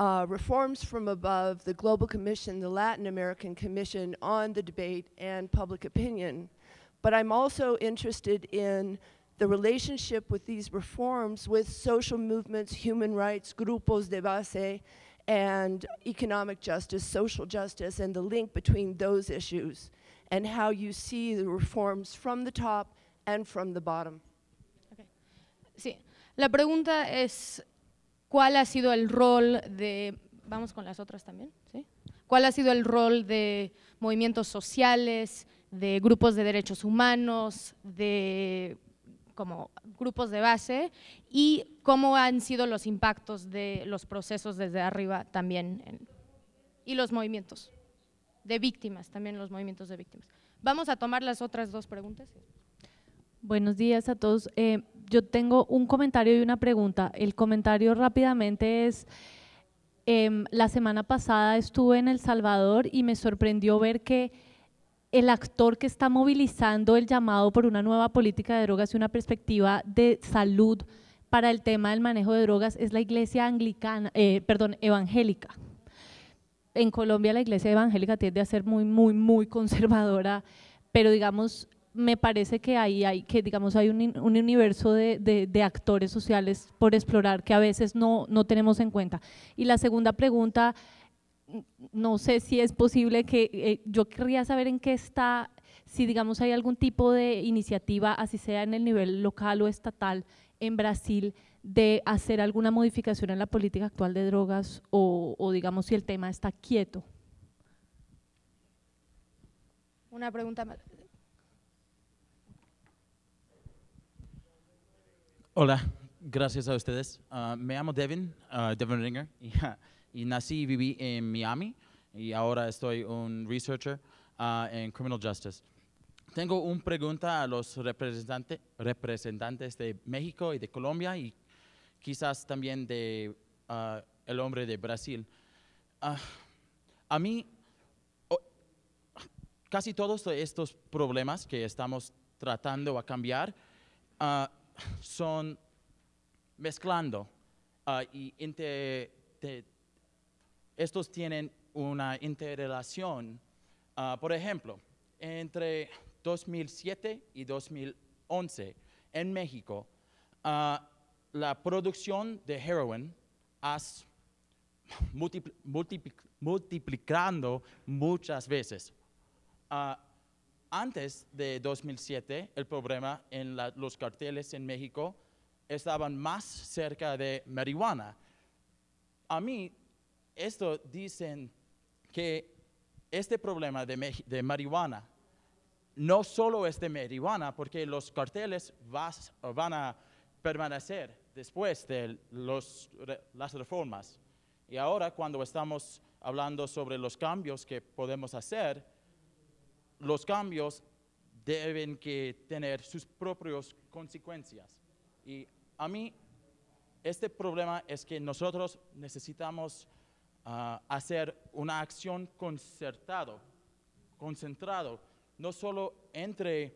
uh, reforms from above, the Global Commission, the Latin American Commission on the debate and public opinion. But I'm also interested in the relationship with these reforms with social movements, human rights, grupos de base, and economic justice, social justice, and the link between those issues, and how you see the reforms from the top and from the bottom. Okay. Sí. La pregunta es ¿Cuál ha sido el rol de, vamos con las otras también, ¿sí? ¿Cuál ha sido el rol de movimientos sociales, de grupos de derechos humanos, de como grupos de base y cómo han sido los impactos de los procesos desde arriba también y los movimientos de víctimas, también los movimientos de víctimas. Vamos a tomar las otras dos preguntas. Buenos días a todos. Eh, yo tengo un comentario y una pregunta. El comentario rápidamente es, em, la semana pasada estuve en El Salvador y me sorprendió ver que el actor que está movilizando el llamado por una nueva política de drogas y una perspectiva de salud para el tema del manejo de drogas es la iglesia anglicana, eh, perdón, evangélica. En Colombia la iglesia evangélica tiende a ser muy, muy, muy conservadora, pero digamos, me parece que ahí hay, que digamos, hay un, universo de, actores sociales por explorar que a veces no, no tenemos en cuenta. Y la segunda pregunta, mm, no sé si es posible que, eh, yo querría saber en qué está, si digamos hay algún tipo de iniciativa, así sea en el nivel local o estatal, en Brasil, de hacer alguna modificación en la política actual de drogas o, digamos si el tema está quieto. Una pregunta más. Hola, gracias a ustedes. Ah, me llamo Devin, ah, Devin Ringer, y, nací y viví en Miami, y ahora estoy un researcher ah, en Criminal Justice. Tengo una pregunta a los representantes representantes de México y de Colombia, y quizás también de el hombre de Brasil. a mí, casi todos estos problemas que estamos tratando a cambiar, son mezclando ah, y estos tienen una interrelación. Ah, por ejemplo, entre 2007 y 2011 en México, ah, la producción de heroin ha multiplicando muchas veces. Antes de 2007, el problema en los carteles en México estaban más cerca de marihuana. A mí, esto dicen que este problema de, marihuana no solo es de marihuana, porque los carteles van a permanecer después de las reformas. Y ahora cuando estamos hablando sobre los cambios que podemos hacer, los cambios deben que tener sus propias consecuencias. Y a mí, este problema es que nosotros necesitamos ah, hacer una acción concertado, concentrado, no solo entre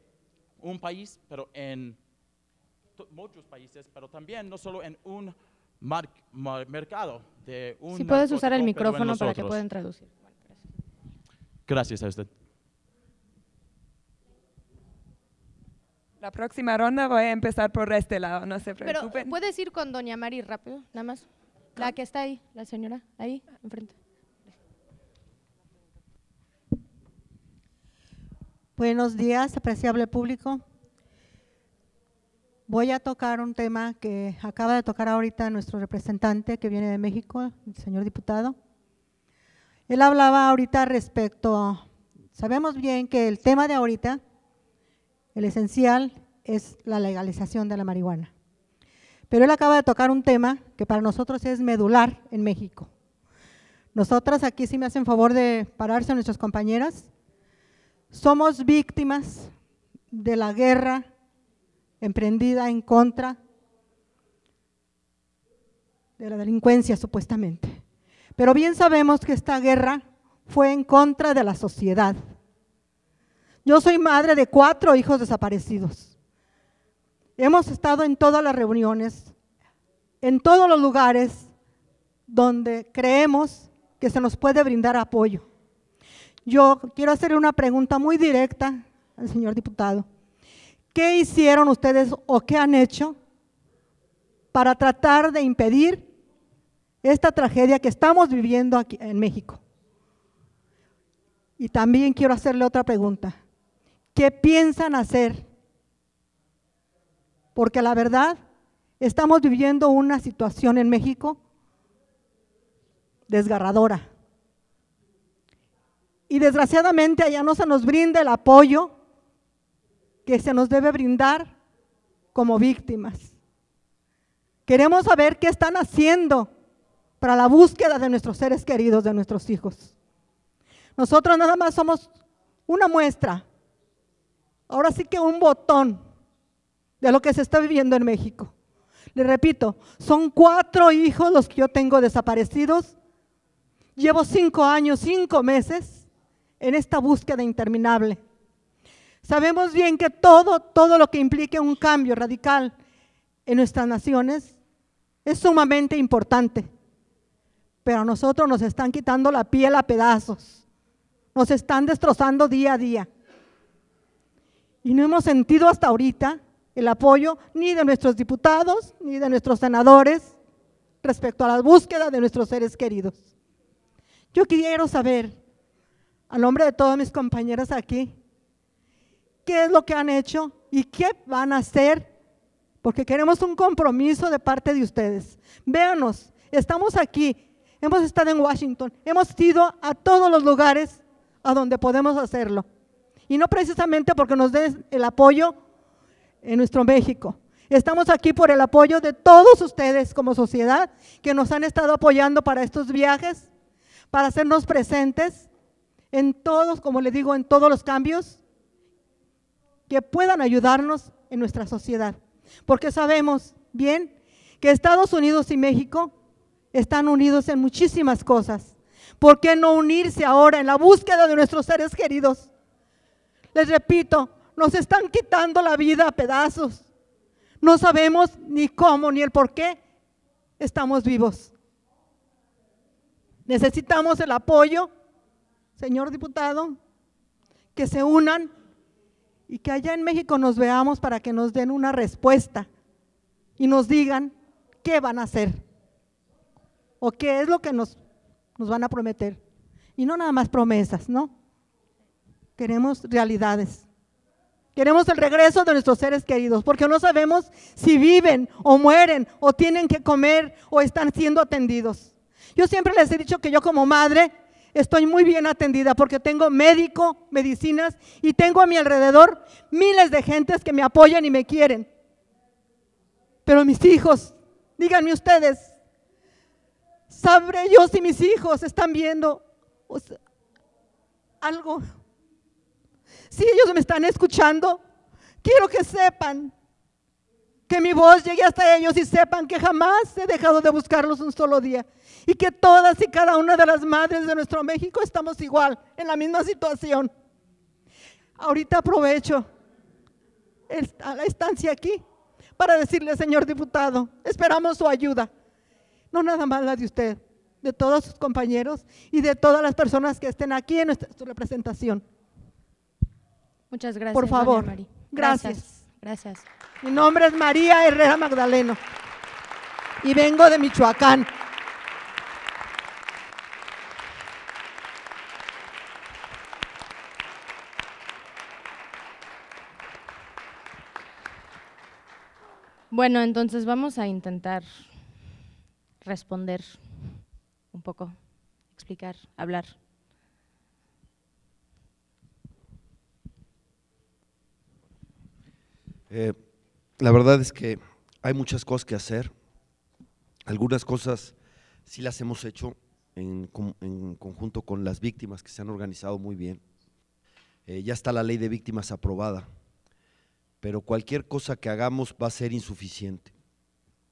un país, pero en muchos países, pero también no solo en un mercado. De si puedes usar el micrófono para que puedan traducir. gracias a usted. La próxima ronda voy a empezar por este lado, no se preocupen. Pero, ¿puedes ir con doña Mari rápido, nada más? La que está ahí, la señora, ahí, enfrente. Buenos días, apreciable público. Voy a tocar un tema que acaba de tocar ahorita nuestro representante que viene de México, el señor diputado. Él hablaba ahorita respecto, sabemos bien que el tema de ahorita el esencial es la legalización de la marihuana. Pero él acaba de tocar un tema que para nosotros es medular en México. Nosotras aquí, si me hacen favor de pararse a nuestras compañeras, somos víctimas de la guerra emprendida en contra de la delincuencia, supuestamente. Pero bien sabemos que esta guerra fue en contra de la sociedad, yo soy madre de cuatro hijos desaparecidos. Hemos estado en todas las reuniones, en todos los lugares donde creemos que se nos puede brindar apoyo. Yo quiero hacerle una pregunta muy directa al señor diputado. ¿Qué hicieron ustedes o qué han hecho para tratar de impedir esta tragedia que estamos viviendo aquí en México? Y también quiero hacerle otra pregunta qué piensan hacer. Porque la verdad, estamos viviendo una situación en México desgarradora. Y desgraciadamente allá no se nos brinda el apoyo que se nos debe brindar como víctimas. Queremos saber qué están haciendo para la búsqueda de nuestros seres queridos, de nuestros hijos. Nosotros nada más somos una muestra Ahora sí que un botón de lo que se está viviendo en México. Le repito, son cuatro hijos los que yo tengo desaparecidos. Llevo cinco años, cinco meses en esta búsqueda interminable. Sabemos bien que todo, todo lo que implique un cambio radical en nuestras naciones es sumamente importante. Pero a nosotros nos están quitando la piel a pedazos. Nos están destrozando día a día. Y no hemos sentido hasta ahorita el apoyo ni de nuestros diputados ni de nuestros senadores respecto a la búsqueda de nuestros seres queridos. Yo quiero saber, a nombre de todas mis compañeras aquí, qué es lo que han hecho y qué van a hacer, porque queremos un compromiso de parte de ustedes. Véanos, estamos aquí, hemos estado en Washington, hemos ido a todos los lugares a donde podemos hacerlo. Y no precisamente porque nos den el apoyo en nuestro México. Estamos aquí por el apoyo de todos ustedes como sociedad que nos han estado apoyando para estos viajes, para hacernos presentes en todos, como les digo, en todos los cambios que puedan ayudarnos en nuestra sociedad. Porque sabemos bien que Estados Unidos y México están unidos en muchísimas cosas. ¿Por qué no unirse ahora en la búsqueda de nuestros seres queridos? Les repito, nos están quitando la vida a pedazos. No sabemos ni cómo ni el por qué estamos vivos. Necesitamos el apoyo, señor diputado, que se unan y que allá en México nos veamos para que nos den una respuesta y nos digan qué van a hacer o qué es lo que nos, nos van a prometer. Y no nada más promesas, ¿no? queremos realidades. Queremos el regreso de nuestros seres queridos, porque no sabemos si viven o mueren o tienen que comer o están siendo atendidos. Yo siempre les he dicho que yo como madre estoy muy bien atendida porque tengo médico, medicinas y tengo a mi alrededor miles de gentes que me apoyan y me quieren. Pero mis hijos, díganme ustedes, ¿sabré yo si mis hijos están viendo algo si ellos me están escuchando, quiero que sepan que mi voz llegue hasta ellos y sepan que jamás he dejado de buscarlos un solo día y que todas y cada una de las madres de nuestro México estamos igual, en la misma situación. Ahorita aprovecho la estancia aquí para decirle, señor diputado, esperamos su ayuda, no nada más la de usted, de todos sus compañeros y de todas las personas que estén aquí en su representación. Muchas gracias. Por favor. gracias. gracias. Gracias. Mi nombre es María Herrera Magdaleno y vengo de Michoacán. Bueno, entonces vamos a intentar responder un poco, explicar, hablar. Eh, la verdad es que hay muchas cosas que hacer. Algunas cosas sí las hemos hecho en, conjunto con las víctimas que se han organizado muy bien. Eh, ya está la ley de víctimas aprobada, pero cualquier cosa que hagamos va a ser insuficiente,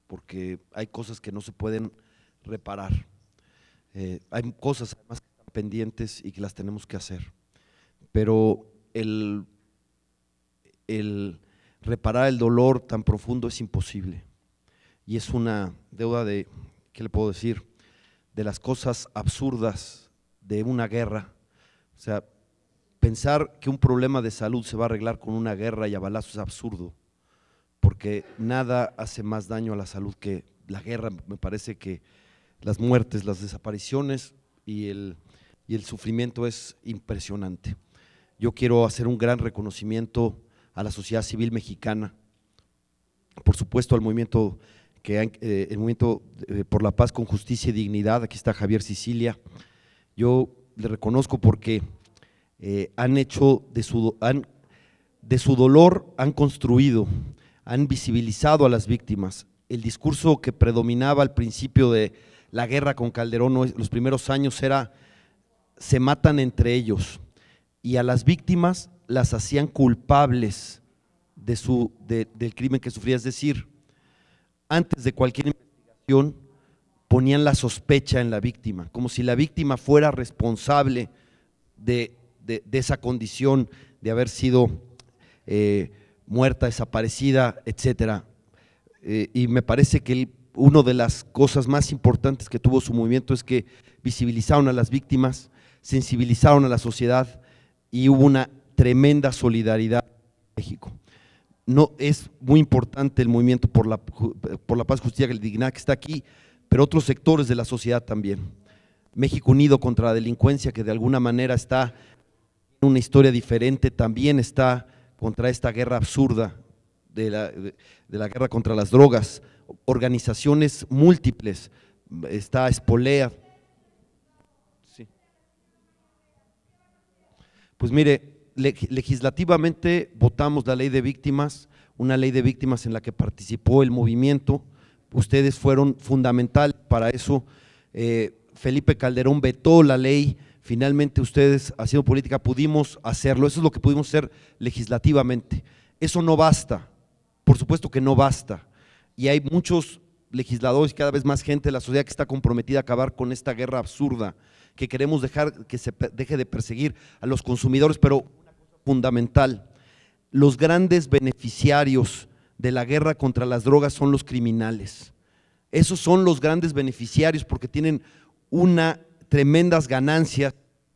porque hay cosas que no se pueden reparar. Eh, hay cosas además que están pendientes y que las tenemos que hacer. Pero el, el reparar el dolor tan profundo es imposible. Y es una deuda de, ¿qué le puedo decir? De las cosas absurdas de una guerra. O sea, pensar que un problema de salud se va a arreglar con una guerra y a balazos es absurdo, porque nada hace más daño a la salud que la guerra. Me parece que las muertes, las desapariciones y el, y el sufrimiento es impresionante. Yo quiero hacer un gran reconocimiento a la sociedad civil mexicana, por supuesto al movimiento, que, eh, el movimiento eh, por la paz con justicia y dignidad, aquí está Javier Sicilia, yo le reconozco porque eh, han hecho de su, de su dolor, han construido, han visibilizado a las víctimas. El discurso que predominaba al principio de la guerra con Calderón, los primeros años era, se matan entre ellos. Y a las víctimas las hacían culpables de su, del crimen que sufría. Es decir, antes de cualquier investigación ponían la sospecha en la víctima, como si la víctima fuera responsable de, esa condición de haber sido eh, muerta, desaparecida, etc. Eh, y me parece que una de las cosas más importantes que tuvo su movimiento es que visibilizaron a las víctimas, sensibilizaron a la sociedad y hubo una tremenda solidaridad México. No, es muy importante el movimiento por la, paz, justicia y dignidad que está aquí, pero otros sectores de la sociedad también. México Unido contra la Delincuencia, que de alguna manera está en una historia diferente, también está contra esta guerra absurda de la, guerra contra las drogas. Organizaciones múltiples, está Espolea. Sí. Pues mire, legislativamente votamos la ley de víctimas, una ley de víctimas en la que participó el movimiento, ustedes fueron fundamental para eso, eh, Felipe Calderón vetó la ley, finalmente ustedes haciendo política pudimos hacerlo, eso es lo que pudimos hacer legislativamente. Eso no basta, por supuesto que no basta, y hay muchos legisladores, cada vez más gente de la sociedad que está comprometida a acabar con esta guerra absurda, que queremos dejar que se deje de perseguir a los consumidores, pero fundamental. Los grandes beneficiarios de la guerra contra las drogas son los criminales. Esos son los grandes beneficiarios porque tienen una tremendas ganancia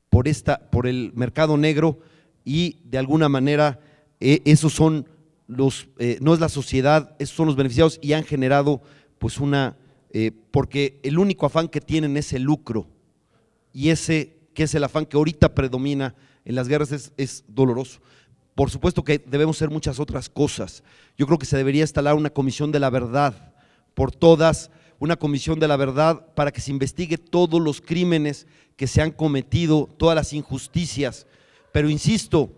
por, esta, por el mercado negro y de alguna manera e, esos son los, eh, no es la sociedad, esos son los beneficiados y han generado pues una, eh, porque el único afán que tienen es el lucro y ese que es el afán que ahorita predomina en las guerras es, doloroso. Por supuesto que debemos hacer muchas otras cosas. Yo creo que se debería instalar una comisión de la verdad por todas, una comisión de la verdad para que se investigue todos los crímenes que se han cometido, todas las injusticias. Pero insisto,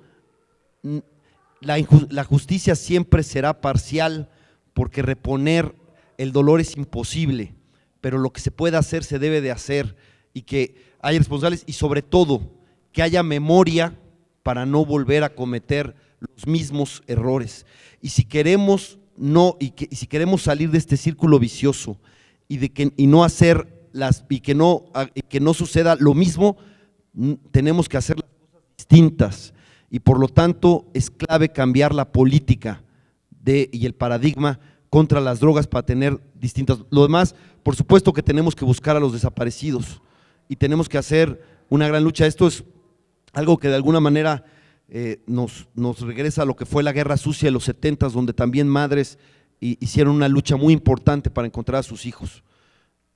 la, la justicia siempre será parcial porque reponer el dolor es imposible, pero lo que se puede hacer se debe de hacer y que hay responsables y sobre todo que haya memoria para no volver a cometer los mismos errores. Y si queremos no y, que, si queremos salir de este círculo vicioso y de que y no hacer las y que no ah, que no suceda lo mismo, tenemos que hacer las cosas distintas y por lo tanto es clave cambiar la política de, y el paradigma contra las drogas para tener distintas. Lo demás, por supuesto que tenemos que buscar a los desaparecidos y tenemos que hacer una gran lucha. Esto es algo que de alguna manera eh, nos, regresa a lo que fue la guerra sucia de los 70, donde también madres hicieron una lucha muy importante para encontrar a sus hijos.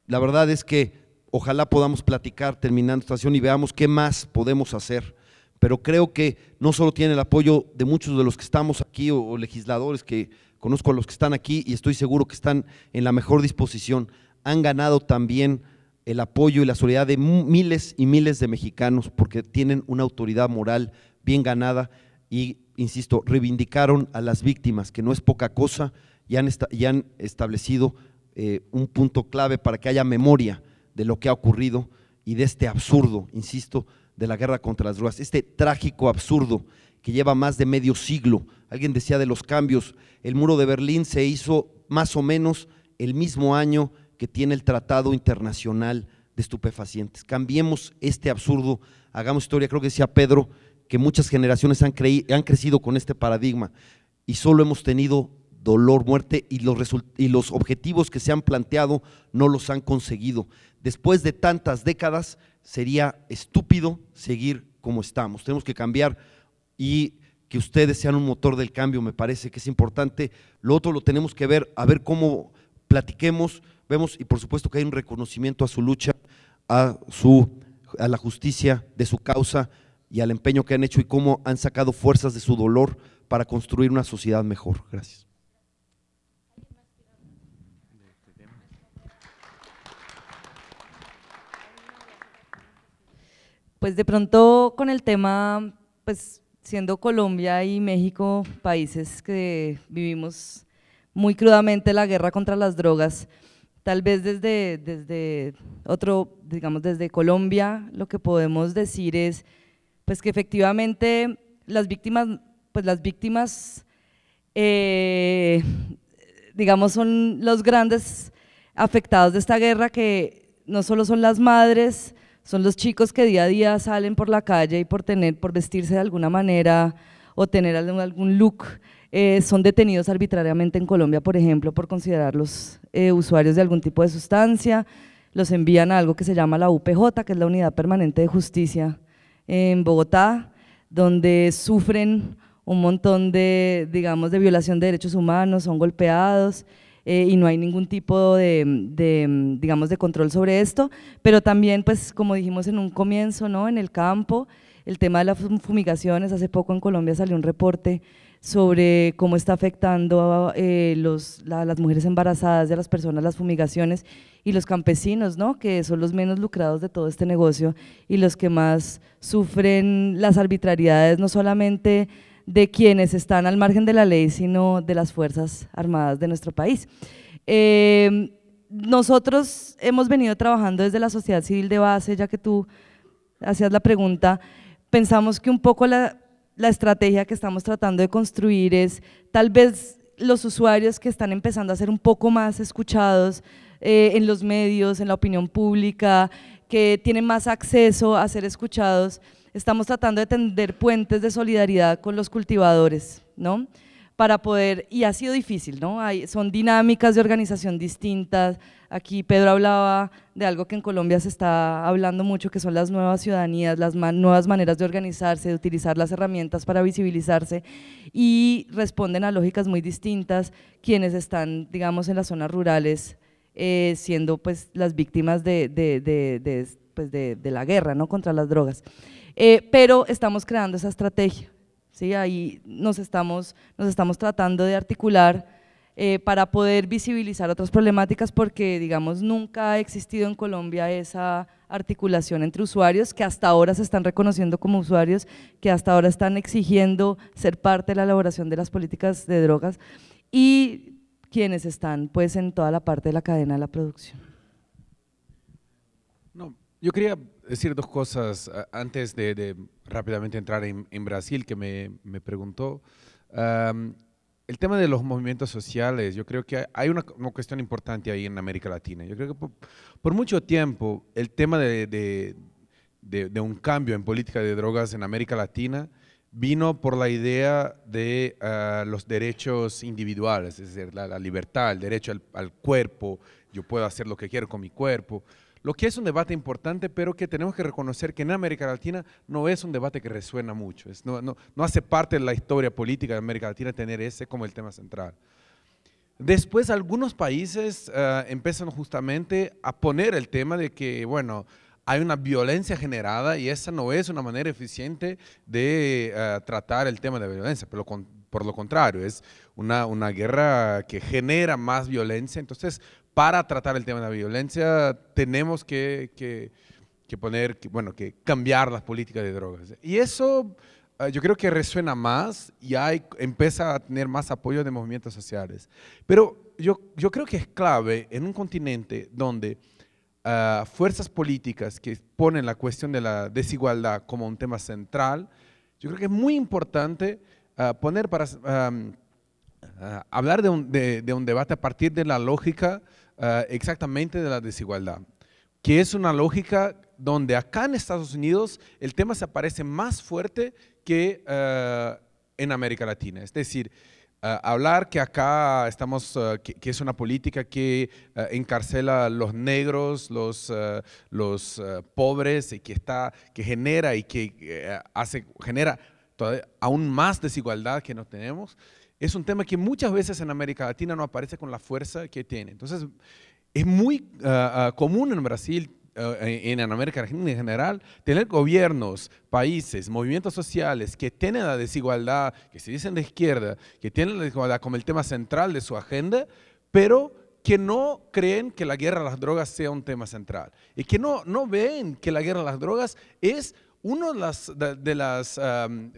La verdad es que ojalá podamos platicar terminando esta sesión y veamos qué más podemos hacer. Pero creo que no solo tiene el apoyo de muchos de los que estamos aquí o, o legisladores que conozco a los que están aquí y estoy seguro que están en la mejor disposición, han ganado también el apoyo y la solidaridad de miles y miles de mexicanos porque tienen una autoridad moral bien ganada y, insisto, reivindicaron a las víctimas, que no es poca cosa, y han, establecido eh, un punto clave para que haya memoria de lo que ha ocurrido y de este absurdo, insisto, de la guerra contra las drogas, este trágico absurdo que lleva más de medio siglo. Alguien decía de los cambios, el muro de Berlín se hizo más o menos el mismo año que tiene el Tratado Internacional de Estupefacientes. Cambiemos este absurdo, hagamos historia. Creo que decía Pedro que muchas generaciones han, han crecido con este paradigma y solo hemos tenido dolor, muerte y los, y los objetivos que se han planteado no los han conseguido. Después de tantas décadas sería estúpido seguir como estamos. Tenemos que cambiar y que ustedes sean un motor del cambio, me parece que es importante. Lo otro lo tenemos que ver, a ver cómo platiquemos y por supuesto que hay un reconocimiento a su lucha, a, su, a la justicia de su causa y al empeño que han hecho y cómo han sacado fuerzas de su dolor para construir una sociedad mejor. Gracias. Pues de pronto con el tema, pues siendo Colombia y México países que vivimos muy crudamente la guerra contra las drogas, Tal vez desde, desde otro, digamos, desde Colombia, lo que podemos decir es pues que efectivamente las víctimas, pues las víctimas, eh, digamos, son los grandes afectados de esta guerra que no solo son las madres, son los chicos que día a día salen por la calle y por tener, por vestirse de alguna manera, o tener algún look, eh, son detenidos arbitrariamente en Colombia, por ejemplo, por considerarlos eh, usuarios de algún tipo de sustancia, los envían a algo que se llama la UPJ, que es la Unidad Permanente de Justicia en Bogotá, donde sufren un montón de, digamos, de violación de derechos humanos, son golpeados, eh, y no hay ningún tipo de, de, digamos, de control sobre esto, pero también, pues, como dijimos en un comienzo, ¿no? En el campo, el tema de las fumigaciones. Hace poco en Colombia salió un reporte sobre cómo está afectando a eh, las mujeres embarazadas de las personas las fumigaciones y los campesinos, ¿no? que son los menos lucrados de todo este negocio y los que más sufren las arbitrariedades, no solamente de quienes están al margen de la ley, sino de las Fuerzas Armadas de nuestro país. Em, nosotros hemos venido trabajando desde la sociedad civil de base, ya que tú hacías la pregunta, pensamos que un poco la, la estrategia que estamos tratando de construir es tal vez los usuarios que están empezando a ser un poco más escuchados eh, en los medios, en la opinión pública, que tienen más acceso a ser escuchados, estamos tratando de tender puentes de solidaridad con los cultivadores, ¿no? Para poder, y ha sido difícil, ¿no? Hay, son dinámicas de organización distintas, Aquí Pedro hablaba de algo que en Colombia se está hablando mucho, que son las nuevas ciudadanías, las nuevas maneras de organizarse, de utilizar las herramientas para visibilizarse y responden a lógicas muy distintas quienes están, digamos, en las zonas rurales eh, siendo pues las víctimas de, de, de, pues, de, la guerra ¿no? contra las drogas. Eh, pero estamos creando esa estrategia, ¿sí? ahí nos estamos, nos estamos tratando de articular eh, para poder visibilizar otras problemáticas porque, digamos, nunca ha existido en Colombia esa articulación entre usuarios que hasta ahora se están reconociendo como usuarios, que hasta ahora están exigiendo ser parte de la elaboración de las políticas de drogas y quienes están pues en toda la parte de la cadena de la producción. No, yo quería decir dos cosas eh, antes de, rápidamente entrar en, Brasil, que me, me preguntó. El tema de los movimientos sociales, yo creo que hay una, cuestión importante ahí en América Latina. Yo creo que por, mucho tiempo el tema de, un cambio en política de drogas en América Latina vino por la idea de ah, los derechos individuales, es decir, la, libertad, el derecho al, cuerpo, yo puedo hacer lo que quiero con mi cuerpo. Lo que es un debate importante, pero que tenemos que reconocer que en América Latina no es un debate que resuena mucho. Es, no, no, no hace parte de la historia política de América Latina tener ese como el tema central. Después algunos países eh, empiezan justamente a poner el tema de que, bueno, hay una violencia generada y esa no es una manera eficiente de eh, tratar el tema de violencia, pero por lo contrario, es una, una guerra que genera más violencia. Entonces, para tratar el tema de la violencia tenemos que, que, poner, bueno, que cambiar las políticas de drogas. Y eso ah, yo creo que resuena más y hay, empieza a tener más apoyo de movimientos sociales. Pero yo, yo creo que es clave en un continente donde ah, fuerzas políticas que ponen la cuestión de la desigualdad como un tema central, yo creo que es muy importante ah, poner para hablar de un, de un, debate a partir de la lógica eh, exactamente de la desigualdad, que es una lógica donde acá en Estados Unidos el tema se aparece más fuerte que eh, en América Latina. Es decir, eh, hablar que acá estamos, que, es una política que encarcela a los negros, los, los pobres y que, está, que genera y que hace, genera aún más desigualdad que no tenemos es un tema que muchas veces en América Latina no aparece con la fuerza que tiene. Entonces, es muy ah, ah, común en Brasil, ah, eh, en, América Latina en general, tener gobiernos, países, movimientos sociales que tienen la desigualdad, que se dicen de izquierda, que tienen la desigualdad como el tema central de su agenda, pero que no creen que la guerra a las drogas sea un tema central y que no, no ven que la guerra a las drogas es una de las, de, las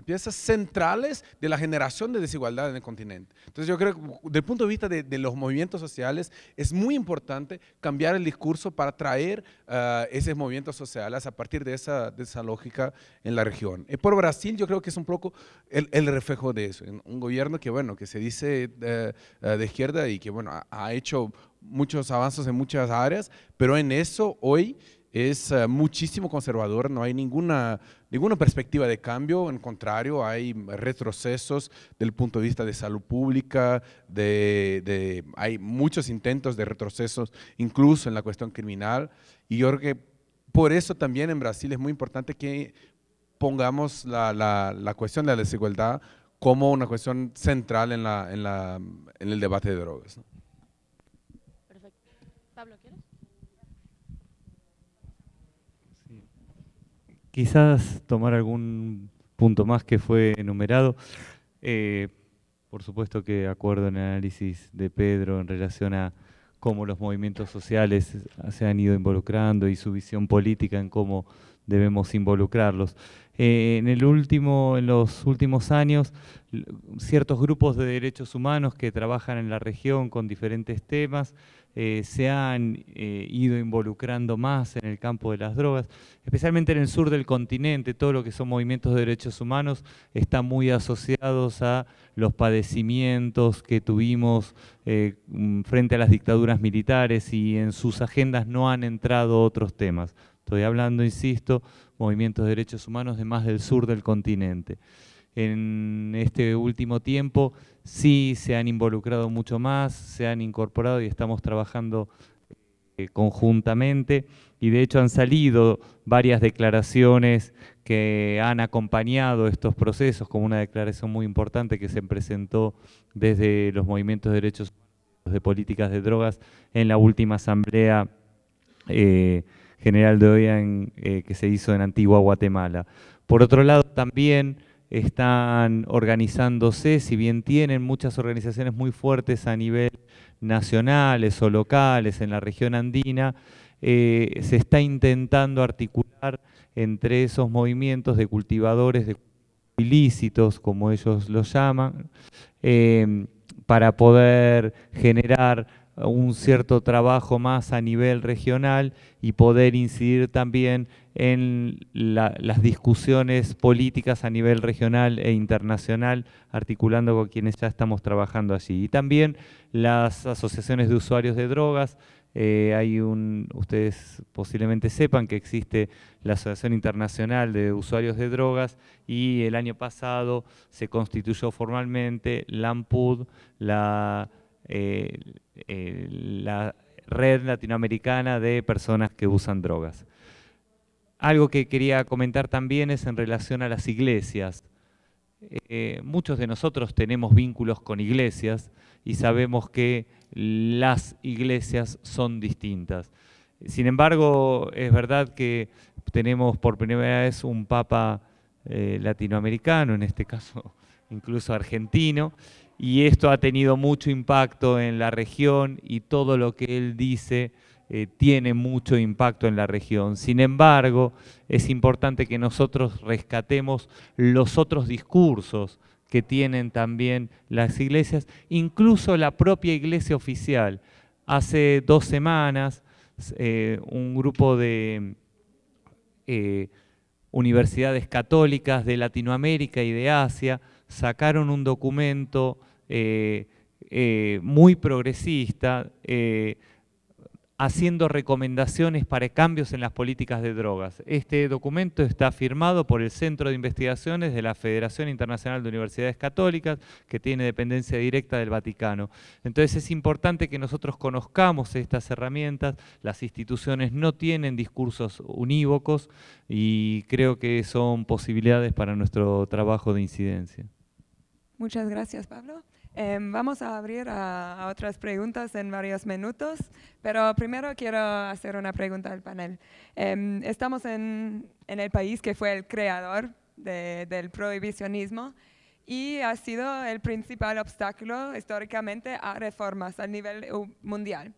piezas centrales de la generación de desigualdad en el continente. Entonces yo creo que desde el punto de vista de, los movimientos sociales es muy importante cambiar el discurso para traer ah, esos movimientos sociales a partir de esa, esa lógica en la región. Y eh, por Brasil yo creo que es un poco el, reflejo de eso. Un gobierno que, bueno, que se dice eh, eh, de izquierda y que, bueno, ha, ha hecho muchos avances en muchas áreas, pero en eso hoy es eh, muchísimo conservador, no hay ninguna, ninguna perspectiva de cambio, en contrario, hay retrocesos del punto de vista de salud pública, de, hay muchos intentos de retrocesos, incluso en la cuestión criminal, y yo creo que por eso también en Brasil es muy importante que pongamos la, la, cuestión de la desigualdad como una cuestión central en, la, en, en el debate de drogas. Quizás tomar algún punto más que fue enumerado. Eh, por supuesto que acuerdo en el análisis de Pedro en relación a cómo los movimientos sociales se han ido involucrando y su visión política en cómo debemos involucrarlos. Eh, en, el último, en los últimos años, ciertos grupos de derechos humanos que trabajan en la región con diferentes temas eh, se han eh, ido involucrando más en el campo de las drogas, especialmente en el sur del continente, todo lo que son movimientos de derechos humanos está muy asociados a los padecimientos que tuvimos eh, mm, frente a las dictaduras militares y en sus agendas no han entrado otros temas. Estoy hablando, insisto, movimientos de derechos humanos de más del sur del continente en este último tiempo sí se han involucrado mucho más, se han incorporado y estamos trabajando eh, conjuntamente y de hecho han salido varias declaraciones que han acompañado estos procesos, como una declaración muy importante que se presentó desde los movimientos de derechos humanos de políticas de drogas en la última asamblea eh, general de hoy eh, que se hizo en Antigua Guatemala. Por otro lado, también están organizándose, si bien tienen muchas organizaciones muy fuertes a nivel nacionales o locales en la región andina, eh, se está intentando articular entre esos movimientos de cultivadores de ilícitos, como ellos los llaman, em, para poder generar un cierto trabajo más a nivel regional y poder incidir también en las discusiones políticas a nivel regional e internacional, articulando con quienes ya estamos trabajando allí. Y también las asociaciones de usuarios de drogas, eh, hay un, ustedes posiblemente sepan que existe la Asociación Internacional de Usuarios de Drogas y el año pasado se constituyó formalmente LAMPUD, la, eh, eh, la Red Latinoamericana de Personas que Usan Drogas. Algo que quería comentar también es en relación a las iglesias. Eh, muchos de nosotros tenemos vínculos con iglesias y sabemos que las iglesias son distintas. Sin embargo, es verdad que tenemos por primera vez un papa eh, latinoamericano, en este caso incluso argentino, y esto ha tenido mucho impacto en la región y todo lo que él dice eh, tiene mucho impacto en la región. Sin embargo, es importante que nosotros rescatemos los otros discursos que tienen también las iglesias, incluso la propia iglesia oficial. Hace dos semanas, eh, un grupo de eh, universidades católicas de Latinoamérica y de Asia sacaron un documento muy progresista haciendo recomendaciones para cambios en las políticas de drogas. Este documento está firmado por el Centro de Investigaciones de la Federación Internacional de Universidades Católicas, que tiene dependencia directa del Vaticano. Entonces es importante que nosotros conozcamos estas herramientas, las instituciones no tienen discursos unívocos y creo que son posibilidades para nuestro trabajo de incidencia. Muchas gracias, Pablo. Em, vamos a abrir a, otras preguntas en varios minutos, pero primero quiero hacer una pregunta al panel. Em, estamos en, en, el país que fue el creador del prohibicionismo y ha sido el principal obstáculo históricamente a reformas a nivel mundial.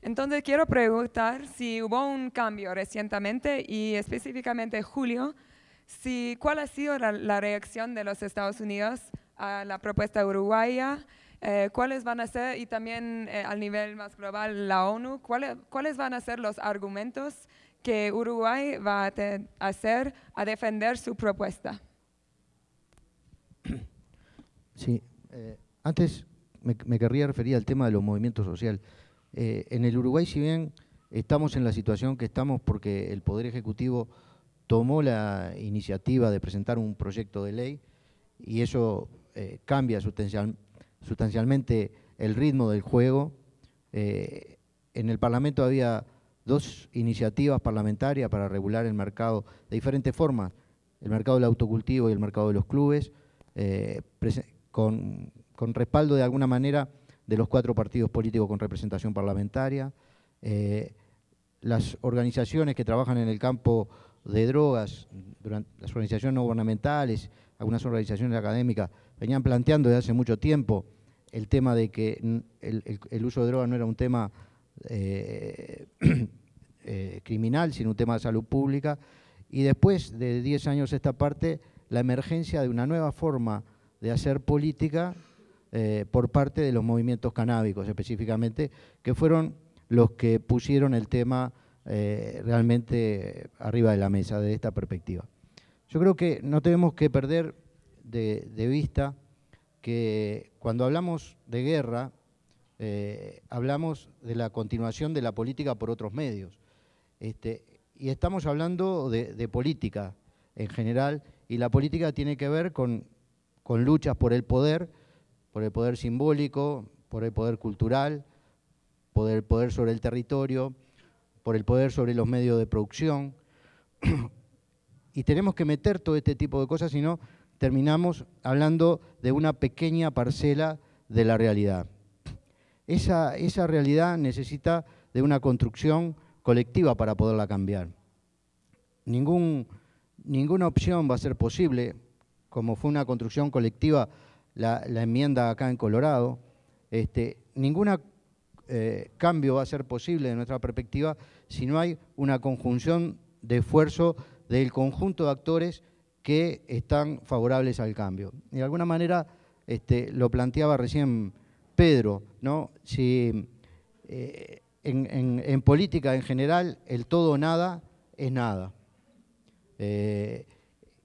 Entonces quiero preguntar si hubo un cambio recientemente y específicamente julio, si, cuál ha sido la reacción de los Estados Unidos a la propuesta uruguaya, eh, cuáles van a ser, y también eh, al nivel más global, la ONU, cuáles, cuáles van a ser los argumentos que Uruguay va a hacer a defender su propuesta. Sí, eh, antes me, querría referir al tema de los movimientos sociales. en el Uruguay, si bien estamos en la situación que estamos porque el Poder Ejecutivo tomó la iniciativa de presentar un proyecto de ley y eso eh, cambia sustancialmente el ritmo del juego. Eh, en el Parlamento había dos iniciativas parlamentarias para regular el mercado de diferentes formas, el mercado del autocultivo y el mercado de los clubes, eh, con, respaldo de alguna manera de los cuatro partidos políticos con representación parlamentaria. las organizaciones que trabajan en el campo de drogas, las organizaciones no gubernamentales, algunas organizaciones académicas venían planteando desde hace mucho tiempo el tema de que el, uso de droga no era un tema eh, eh, criminal, sino un tema de salud pública. Y después de 10 años esta parte, la emergencia de una nueva forma de hacer política eh, por parte de los movimientos canábicos específicamente, que fueron los que pusieron el tema realmente arriba de la mesa de esta perspectiva. Yo creo que no tenemos que perder de, vista que cuando hablamos de guerra, eh, hablamos de la continuación de la política por otros medios. Este, y estamos hablando de, política en general, y la política tiene que ver con, con luchas por el poder, por el poder simbólico, por el poder cultural, por el poder sobre el territorio, por el poder sobre los medios de producción, y tenemos que meter todo este tipo de cosas, si no terminamos hablando de una pequeña parcela de la realidad. Esa, esa realidad necesita de una construcción colectiva para poderla cambiar. Ningún, ninguna opción va a ser posible, como fue una construcción colectiva la, enmienda acá en Colorado, este, eh, cambio va a ser posible de nuestra perspectiva si no hay una conjunción de esfuerzo del conjunto de actores que están favorables al cambio. De alguna manera este, lo planteaba recién Pedro, ¿no? si eh, en, política en general el todo nada es nada. Eh,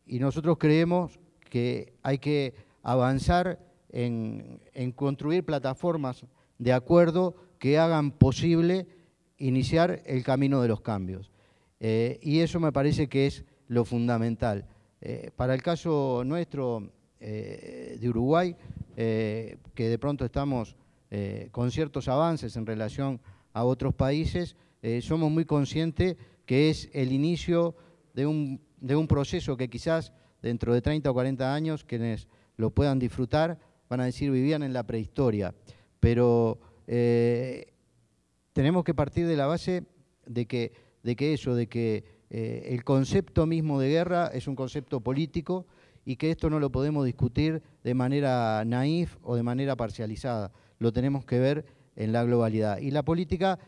y nosotros creemos que hay que avanzar en construir plataformas de acuerdo que hagan posible iniciar el camino de los cambios. Eh, y eso me parece que es lo fundamental. Eh, para el caso nuestro eh, de Uruguay, que de pronto estamos con ciertos avances en relación a otros países, somos muy conscientes que es el inicio de un, de un proceso que quizás dentro de 30 o 40 años quienes lo puedan disfrutar van a decir vivían en la prehistoria, pero tenemos que partir de la base de que de que eso, de que eh, el concepto mismo de guerra es un concepto político y que esto no lo podemos discutir de manera naif o de manera parcializada. Lo tenemos que ver en la globalidad. Y la política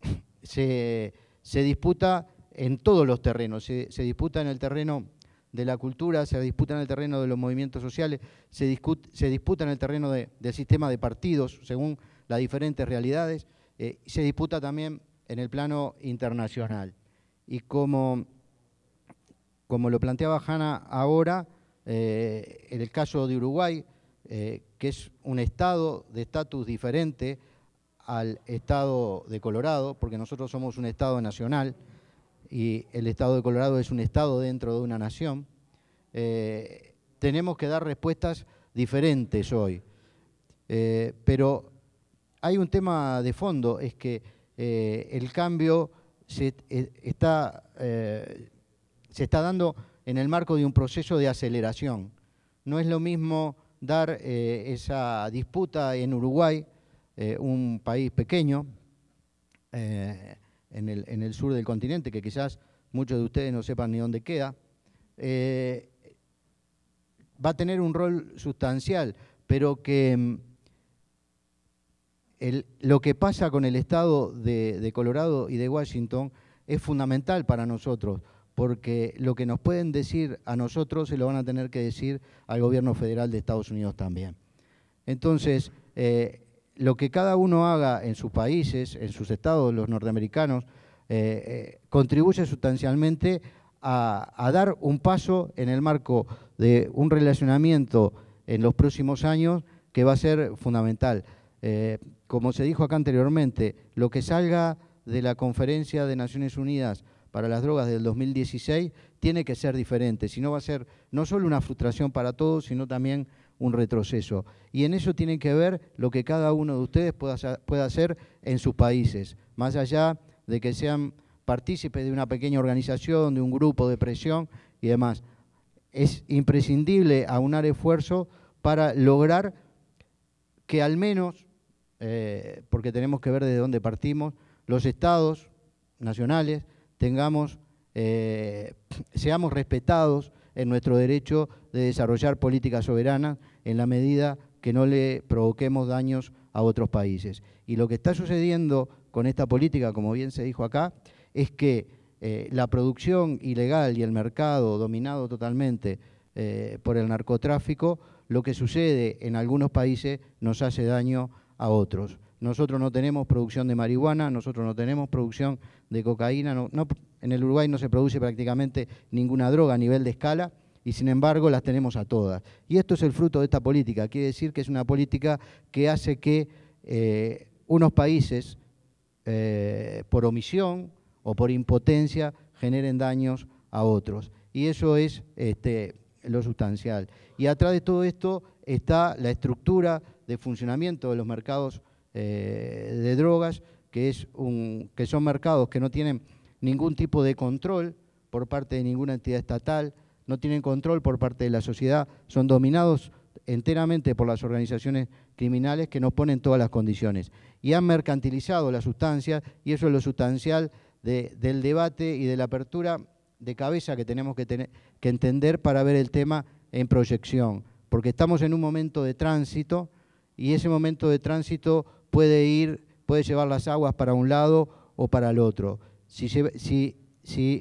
se, disputa en todos los terrenos, se, disputa en el terreno de la cultura, se disputa en el terreno de los movimientos sociales, se, se disputa en el terreno del sistema de partidos, según las diferentes realidades, eh, se disputa también en el plano internacional. Y como, como lo planteaba Hanna ahora, eh, en el caso de Uruguay, eh, que es un estado de estatus diferente al estado de Colorado, porque nosotros somos un estado nacional y el estado de Colorado es un estado dentro de una nación, eh, tenemos que dar respuestas diferentes hoy. pero hay un tema de fondo, es que eh, el cambio se, eh, está, eh, se está dando en el marco de un proceso de aceleración. No es lo mismo dar esa disputa en Uruguay, un país pequeño el, en, el, sur del continente, que quizás muchos de ustedes no sepan ni dónde queda, va a tener un rol sustancial, pero que mm, lo que pasa con el estado de, Colorado y de Washington es fundamental para nosotros, porque lo que nos pueden decir a nosotros se lo van a tener que decir al gobierno federal de Estados Unidos también. Entonces, eh, lo que cada uno haga en sus países, en sus estados, los norteamericanos, eh, eh, contribuye sustancialmente a, dar un paso en el marco de un relacionamiento en los próximos años que va a ser fundamental. Eh, como se dijo acá anteriormente, lo que salga de la conferencia de Naciones Unidas para las drogas del 2016 tiene que ser diferente, si no va a ser no solo una frustración para todos, sino también un retroceso. Y en eso tiene que ver lo que cada uno de ustedes pueda hacer en sus países, más allá de que sean partícipes de una pequeña organización, de un grupo de presión y demás. Es imprescindible aunar esfuerzo para lograr que al menos eh, porque tenemos que ver desde dónde partimos, los estados nacionales tengamos, eh, seamos respetados en nuestro derecho de desarrollar políticas soberanas en la medida que no le provoquemos daños a otros países. Y lo que está sucediendo con esta política, como bien se dijo acá, es que eh, la producción ilegal y el mercado dominado totalmente por el narcotráfico, lo que sucede en algunos países nos hace daño a otros. Nosotros no tenemos producción de marihuana, nosotros no tenemos producción de cocaína, no, en el Uruguay no se produce prácticamente ninguna droga a nivel de escala y sin embargo las tenemos a todas. Y esto es el fruto de esta política, quiere decir que es una política que hace que eh, unos países eh, por omisión o por impotencia generen daños a otros. Y eso es este, lo sustancial. Y atrás de todo esto está la estructura de funcionamiento de los mercados eh, de drogas, que, es un, que son mercados que no tienen ningún tipo de control por parte de ninguna entidad estatal, no tienen control por parte de la sociedad, son dominados enteramente por las organizaciones criminales que nos ponen todas las condiciones. Y han mercantilizado la sustancia y eso es lo sustancial del debate y de la apertura de cabeza que tenemos que, tener, que entender para ver el tema en proyección, porque estamos en un momento de tránsito y ese momento de tránsito puede ir, puede llevar las aguas para un lado o para el otro. Si,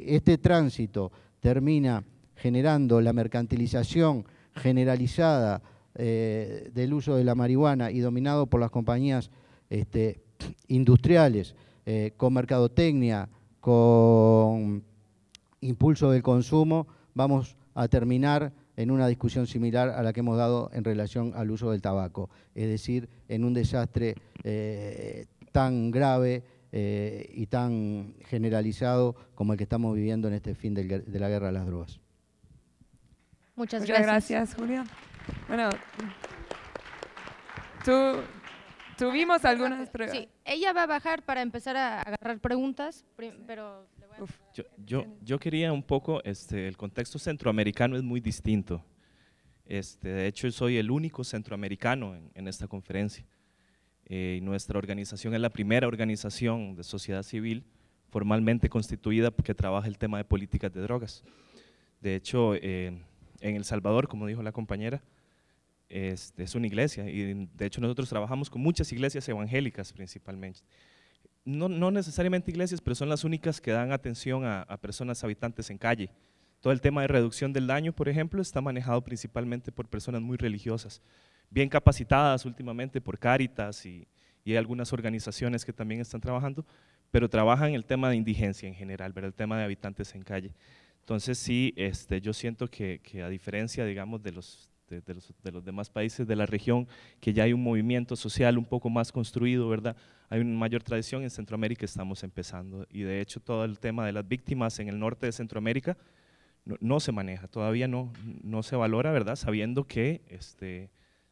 este tránsito termina generando la mercantilización generalizada eh, del uso de la marihuana y dominado por las compañías este, industriales, eh, con mercadotecnia, con impulso del consumo, vamos a terminar en una discusión similar a la que hemos dado en relación al uso del tabaco, es decir, en un desastre eh, tan grave eh, y tan generalizado como el que estamos viviendo en este fin de la guerra a las drogas. Muchas, gracias. Bueno, tuvimos algunas preguntas. Sí, ella va a bajar para empezar a agarrar preguntas, pero yo, yo, quería un poco, este, el contexto centroamericano es muy distinto. Este, de hecho, soy el único centroamericano en, esta conferencia. Eh, nuestra organización es la primera organización de sociedad civil formalmente constituida que trabaja el tema de políticas de drogas. De hecho, eh, en El Salvador, como dijo la compañera, este, es una iglesia y de hecho nosotros trabajamos con muchas iglesias evangélicas principalmente no, necesariamente iglesias, pero son las únicas que dan atención a, personas habitantes en calle. Todo el tema de reducción del daño, por ejemplo, está manejado principalmente por personas muy religiosas, bien capacitadas últimamente por Cáritas y, hay algunas organizaciones que también están trabajando, pero trabajan el tema de indigencia en general, ¿verdad? el tema de habitantes en calle. Entonces sí, este, yo siento que, que a diferencia, digamos, de los de, los, de, los, demás países de la región, que ya hay un movimiento social un poco más construido, ¿verdad? Hay una mayor tradición, en Centroamérica estamos empezando y de hecho todo el tema de las víctimas en el norte de Centroamérica no, se maneja, todavía no, se valora, ¿verdad? Sabiendo que este,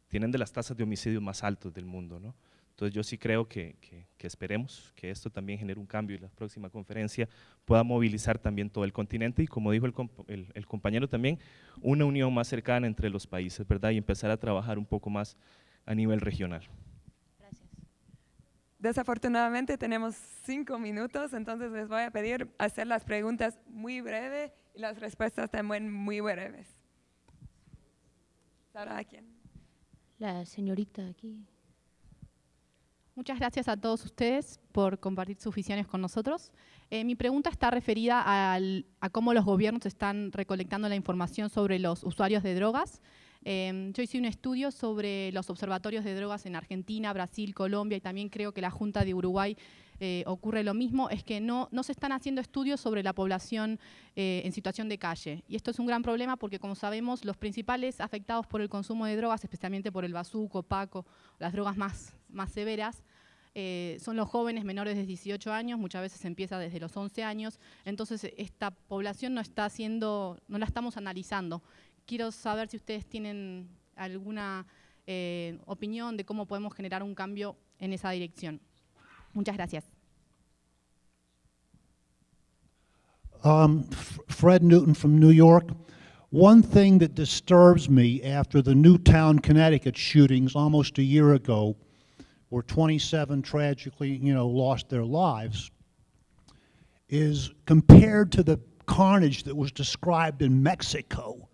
tienen de las tasas de homicidios más altas del mundo, ¿no? Entonces yo sí creo que, esperemos que esto también genere un cambio y la próxima conferencia pueda movilizar también todo el continente y como dijo el, compañero también, una unión más cercana entre los países, ¿verdad? Y empezar a trabajar un poco más a nivel regional. Gracias. Desafortunadamente tenemos cinco minutos, entonces les voy a pedir hacer las preguntas muy breves y las respuestas también muy breves. Sara, quién? La señorita aquí. Muchas gracias a todos ustedes por compartir sus visiones con nosotros. Eh, mi pregunta está referida a cómo los gobiernos están recolectando la información sobre los usuarios de drogas. Em, yo hice un estudio sobre los observatorios de drogas en Argentina, Brasil, Colombia y también creo que la Junta de Uruguay eh, ocurre lo mismo, es que no, se están haciendo estudios sobre la población eh, en situación de calle. Y esto es un gran problema porque, como sabemos, los principales afectados por el consumo de drogas, especialmente por el bazuco, paco, las drogas más más severas, eh, son los jóvenes menores de 18 años, muchas veces empieza desde los 11 años, entonces esta población no está haciendo, no la estamos analizando. Quiero saber si ustedes tienen alguna eh, opinión de cómo podemos generar un cambio en esa dirección. Muchas gracias. Um, Fred Newton from New York. One thing that disturbs me after the Newtown, Connecticut shootings almost a year ago where 27 tragically, you know, lost their lives, is compared to the carnage that was described in Mexico.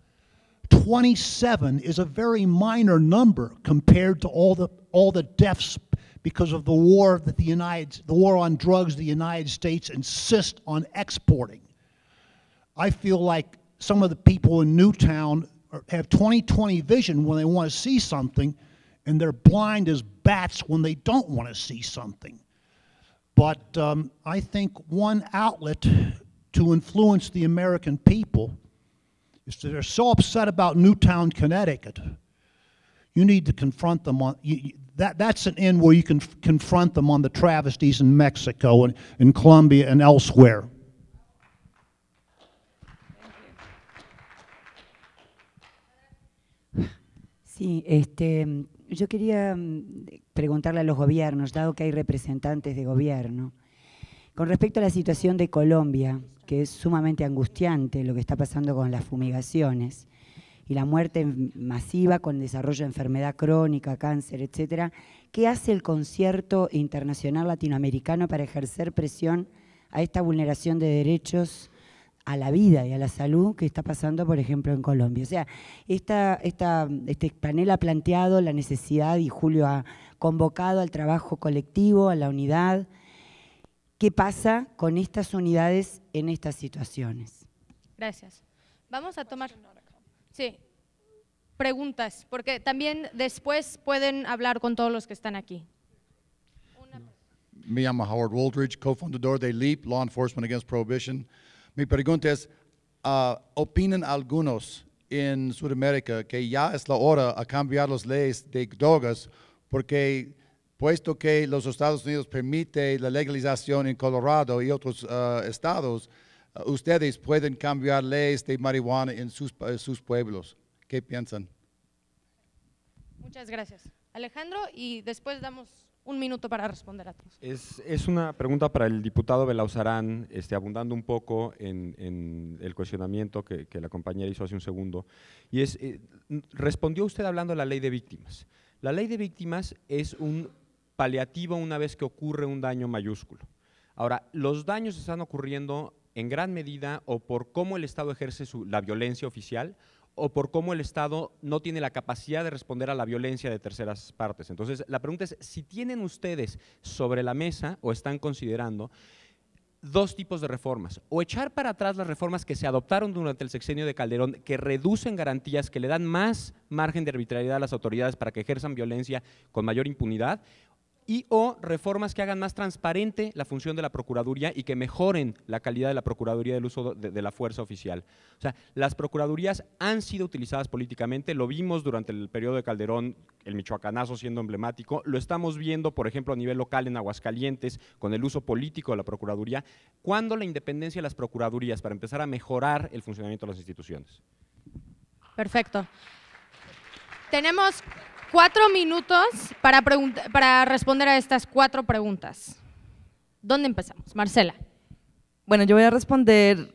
27 is a very minor number compared to all the all the deaths because of the war that the United the war on drugs the United States insists on exporting. I feel like some of the people in Newtown have 2020 vision when they want to see something and they're blind as bats when they don't want to see something. But um, I think one outlet to influence the American people is that they're so upset about Newtown, Connecticut. You need to confront them on you, that. That's an end where you can confront them on the travesties in Mexico and in Colombia and elsewhere. Sí, este, Yo quería mm, preguntarle a los gobiernos, dado que hay representantes de gobierno, con respecto a la situación de Colombia, que es sumamente angustiante lo que está pasando con las fumigaciones y la muerte masiva con desarrollo de enfermedad crónica, cáncer, etcétera, ¿qué hace el concierto internacional latinoamericano para ejercer presión a esta vulneración de derechos a la vida y a la salud que está pasando, por ejemplo, en Colombia. O sea, esta, esta, este panel ha planteado la necesidad y Julio ha convocado al trabajo colectivo, a la unidad. ¿Qué pasa con estas unidades en estas situaciones? Gracias. Vamos a tomar... Sí, preguntas, porque también después pueden hablar con todos los que están aquí. Me, llamo Howard Woldridge, cofundador de LEAP, Law Enforcement Against Prohibition. Mi pregunta es, ah, ¿opinan algunos en Sudamérica que ya es la hora a cambiar las leyes de drogas porque puesto que los Estados Unidos permite la legalización en Colorado y otros ah, estados, ustedes pueden cambiar leyes de marihuana en sus, en sus pueblos. ¿Qué piensan? Muchas gracias. Alejandro, y después damos un minuto para responder a todos. Es, es una pregunta para el diputado Belauzarán, este, abundando un poco en, en el cuestionamiento que, que, la compañera hizo hace un segundo. Y es, eh, respondió usted hablando de la ley de víctimas. La ley de víctimas es un paliativo una vez que ocurre un daño mayúsculo. Ahora, los daños están ocurriendo en gran medida o por cómo el Estado ejerce su, la violencia oficial o por cómo el Estado no tiene la capacidad de responder a la violencia de terceras partes. Entonces, la pregunta es si tienen ustedes sobre la mesa o están considerando dos tipos de reformas. O echar para atrás las reformas que se adoptaron durante el sexenio de Calderón, que reducen garantías, que le dan más margen de arbitrariedad a las autoridades para que ejerzan violencia con mayor impunidad, y o reformas que hagan más transparente la función de la Procuraduría y que mejoren la calidad de la Procuraduría del uso de, la fuerza oficial. O sea, las Procuradurías han sido utilizadas políticamente, lo vimos durante el periodo de Calderón, el michoacanazo siendo emblemático, lo estamos viendo, por ejemplo, a nivel local en Aguascalientes, con el uso político de la Procuraduría. ¿Cuándo la independencia de las Procuradurías para empezar a mejorar el funcionamiento de las instituciones? Perfecto. Tenemos cuatro minutos para, para responder a estas cuatro preguntas. ¿Dónde empezamos? Marcela. Bueno, yo voy a responder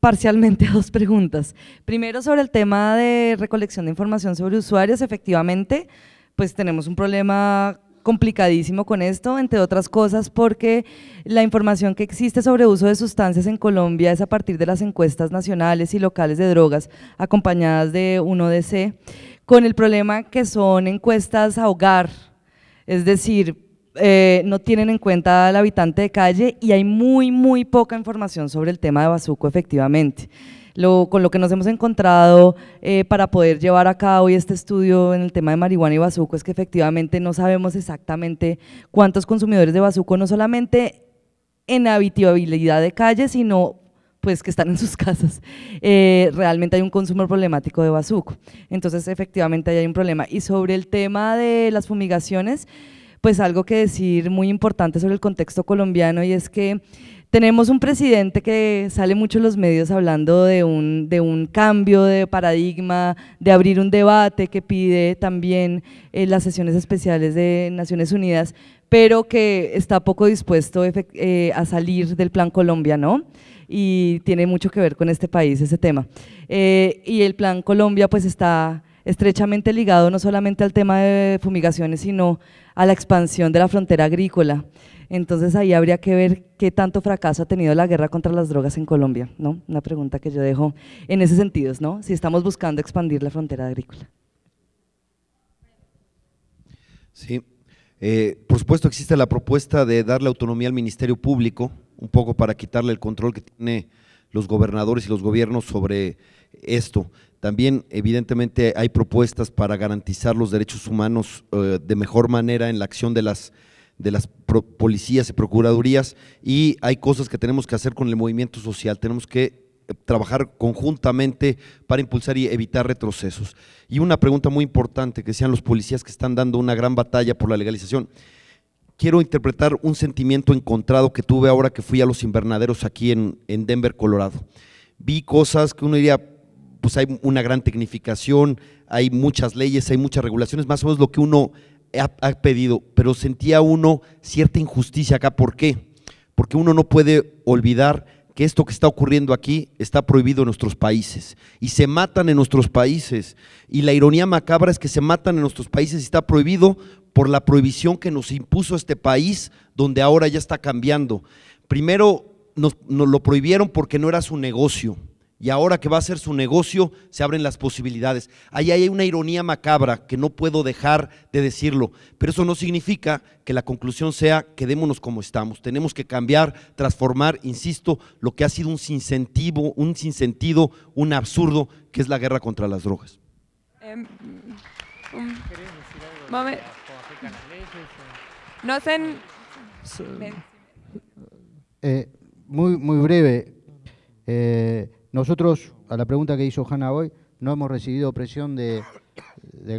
parcialmente a dos preguntas. Primero, sobre el tema de recolección de información sobre usuarios, efectivamente, pues tenemos un problema complicadísimo con esto, entre otras cosas, porque la información que existe sobre uso de sustancias en Colombia es a partir de las encuestas nacionales y locales de drogas, acompañadas de un ODC con el problema que son encuestas a hogar, es decir, eh, no tienen en cuenta al habitante de calle y hay muy, muy poca información sobre el tema de Bazuco efectivamente. con lo que nos hemos encontrado eh, para poder llevar a cabo hoy este estudio en el tema de marihuana y bazuco es que efectivamente no sabemos exactamente cuántos consumidores de bazuco, no solamente en habitabilidad de calle, sino pues que están en sus casas, eh, realmente hay un consumo problemático de bazuco. Entonces, efectivamente, ahí hay un problema. Y sobre el tema de las fumigaciones, pues algo que decir muy importante sobre el contexto colombiano y es que tenemos un presidente que sale mucho en los medios hablando de un, de un cambio de paradigma, de abrir un debate que pide también eh, las sesiones especiales de Naciones Unidas, pero que está poco dispuesto eh, a salir del Plan Colombia, ¿no? y tiene mucho que ver con este país, ese tema. Eh, y el Plan Colombia pues está estrechamente ligado no solamente al tema de fumigaciones, sino a la expansión de la frontera agrícola. Entonces ahí habría que ver qué tanto fracaso ha tenido la guerra contra las drogas en Colombia, ¿no? Una pregunta que yo dejo en ese sentido, ¿no? Si estamos buscando expandir la frontera agrícola. Sí, eh, por supuesto existe la propuesta de darle autonomía al Ministerio Público, un poco para quitarle el control que tienen los gobernadores y los gobiernos sobre esto. También, evidentemente, hay propuestas para garantizar los derechos humanos eh, de mejor manera en la acción de las, de las policías y procuradurías y hay cosas que tenemos que hacer con el movimiento social. Tenemos que trabajar conjuntamente para impulsar y evitar retrocesos. Y una pregunta muy importante que sean los policías que están dando una gran batalla por la legalización. Quiero interpretar un sentimiento encontrado que tuve ahora que fui a los invernaderos aquí en, Denver, Colorado. Vi cosas que uno diría, pues hay una gran tecnificación, hay muchas leyes, hay muchas regulaciones, más o menos lo que uno ha, ha pedido, pero sentía uno cierta injusticia acá. ¿Por qué? Porque uno no puede olvidar que esto que está ocurriendo aquí está prohibido en nuestros países y se matan en nuestros países. Y la ironía macabra es que se matan en nuestros países y está prohibido por la prohibición que nos impuso este país, donde ahora ya está cambiando. Primero nos, lo prohibieron porque no era su negocio y ahora que va a ser su negocio, se abren las posibilidades. Ahí hay una ironía macabra que no puedo dejar de decirlo, pero eso no significa que la conclusión sea quedémonos como estamos. Tenemos que cambiar, transformar, insisto, lo que ha sido un sinsentivo, un sinsentido, un absurdo, que es la guerra contra las drogas. Em, um, no eh, muy, muy breve. Eh, nosotros, a la pregunta que hizo Hanna hoy, no hemos recibido presión del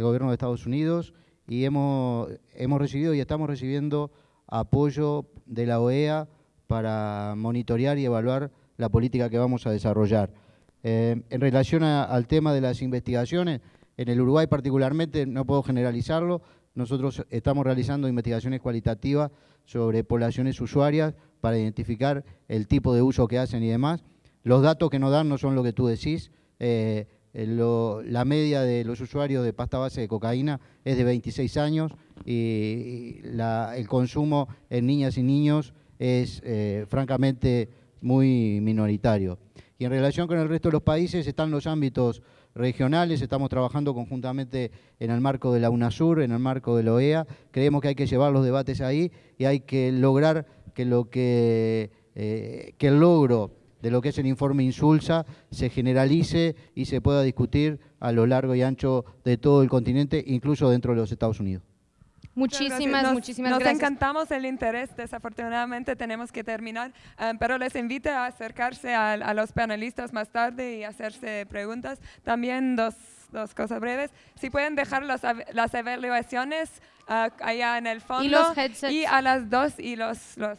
gobierno de Estados Unidos y hemos, recibido y estamos recibiendo apoyo de la OEA para monitorear y evaluar la política que vamos a desarrollar. Eh, en relación al tema de las investigaciones, en el Uruguay particularmente, no puedo generalizarlo, nosotros estamos realizando investigaciones cualitativas sobre poblaciones usuarias para identificar el tipo de uso que hacen y demás. Los datos que nos dan no son lo que tú decís. Eh, la media de los usuarios de pasta base de cocaína es de 26 años y el consumo en niñas y niños es eh, francamente muy minoritario. Y en relación con el resto de los países están los ámbitos regionales, estamos trabajando conjuntamente en el marco de la UNASUR, en el marco de la OEA, creemos que hay que llevar los debates ahí y hay que lograr que, lo que, eh, que el logro de lo que es el informe Insulsa se generalice y se pueda discutir a lo largo y ancho de todo el continente, incluso dentro de los Estados Unidos. Muchísimas, muchísimas gracias. Nos encantamos el interés, desafortunadamente tenemos que terminar, eh, pero les invito a acercarse a, los panelistas más tarde y hacerse preguntas. También dos dos cosas breves. Si pueden dejar las evaluaciones ah, allá en el fondo. Y a las dos y los, los,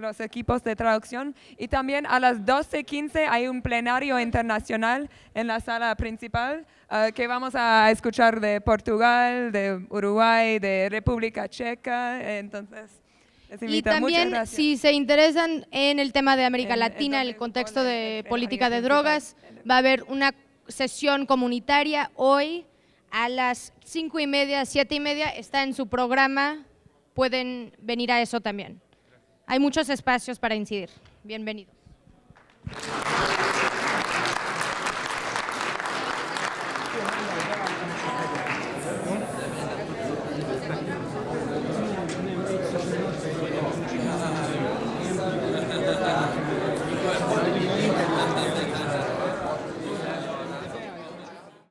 los equipos de traducción. Y también a las 12.15 hay un plenario internacional en la sala principal ah, que vamos a escuchar de Portugal, de Uruguay, de República Checa. Entonces, y también, si se interesan en el tema de América Latina, el contexto de política de drogas, va a haber una sesión comunitaria hoy a las cinco y media, siete y media, está en su programa, pueden venir a eso también. Hay muchos espacios para incidir. Bienvenidos.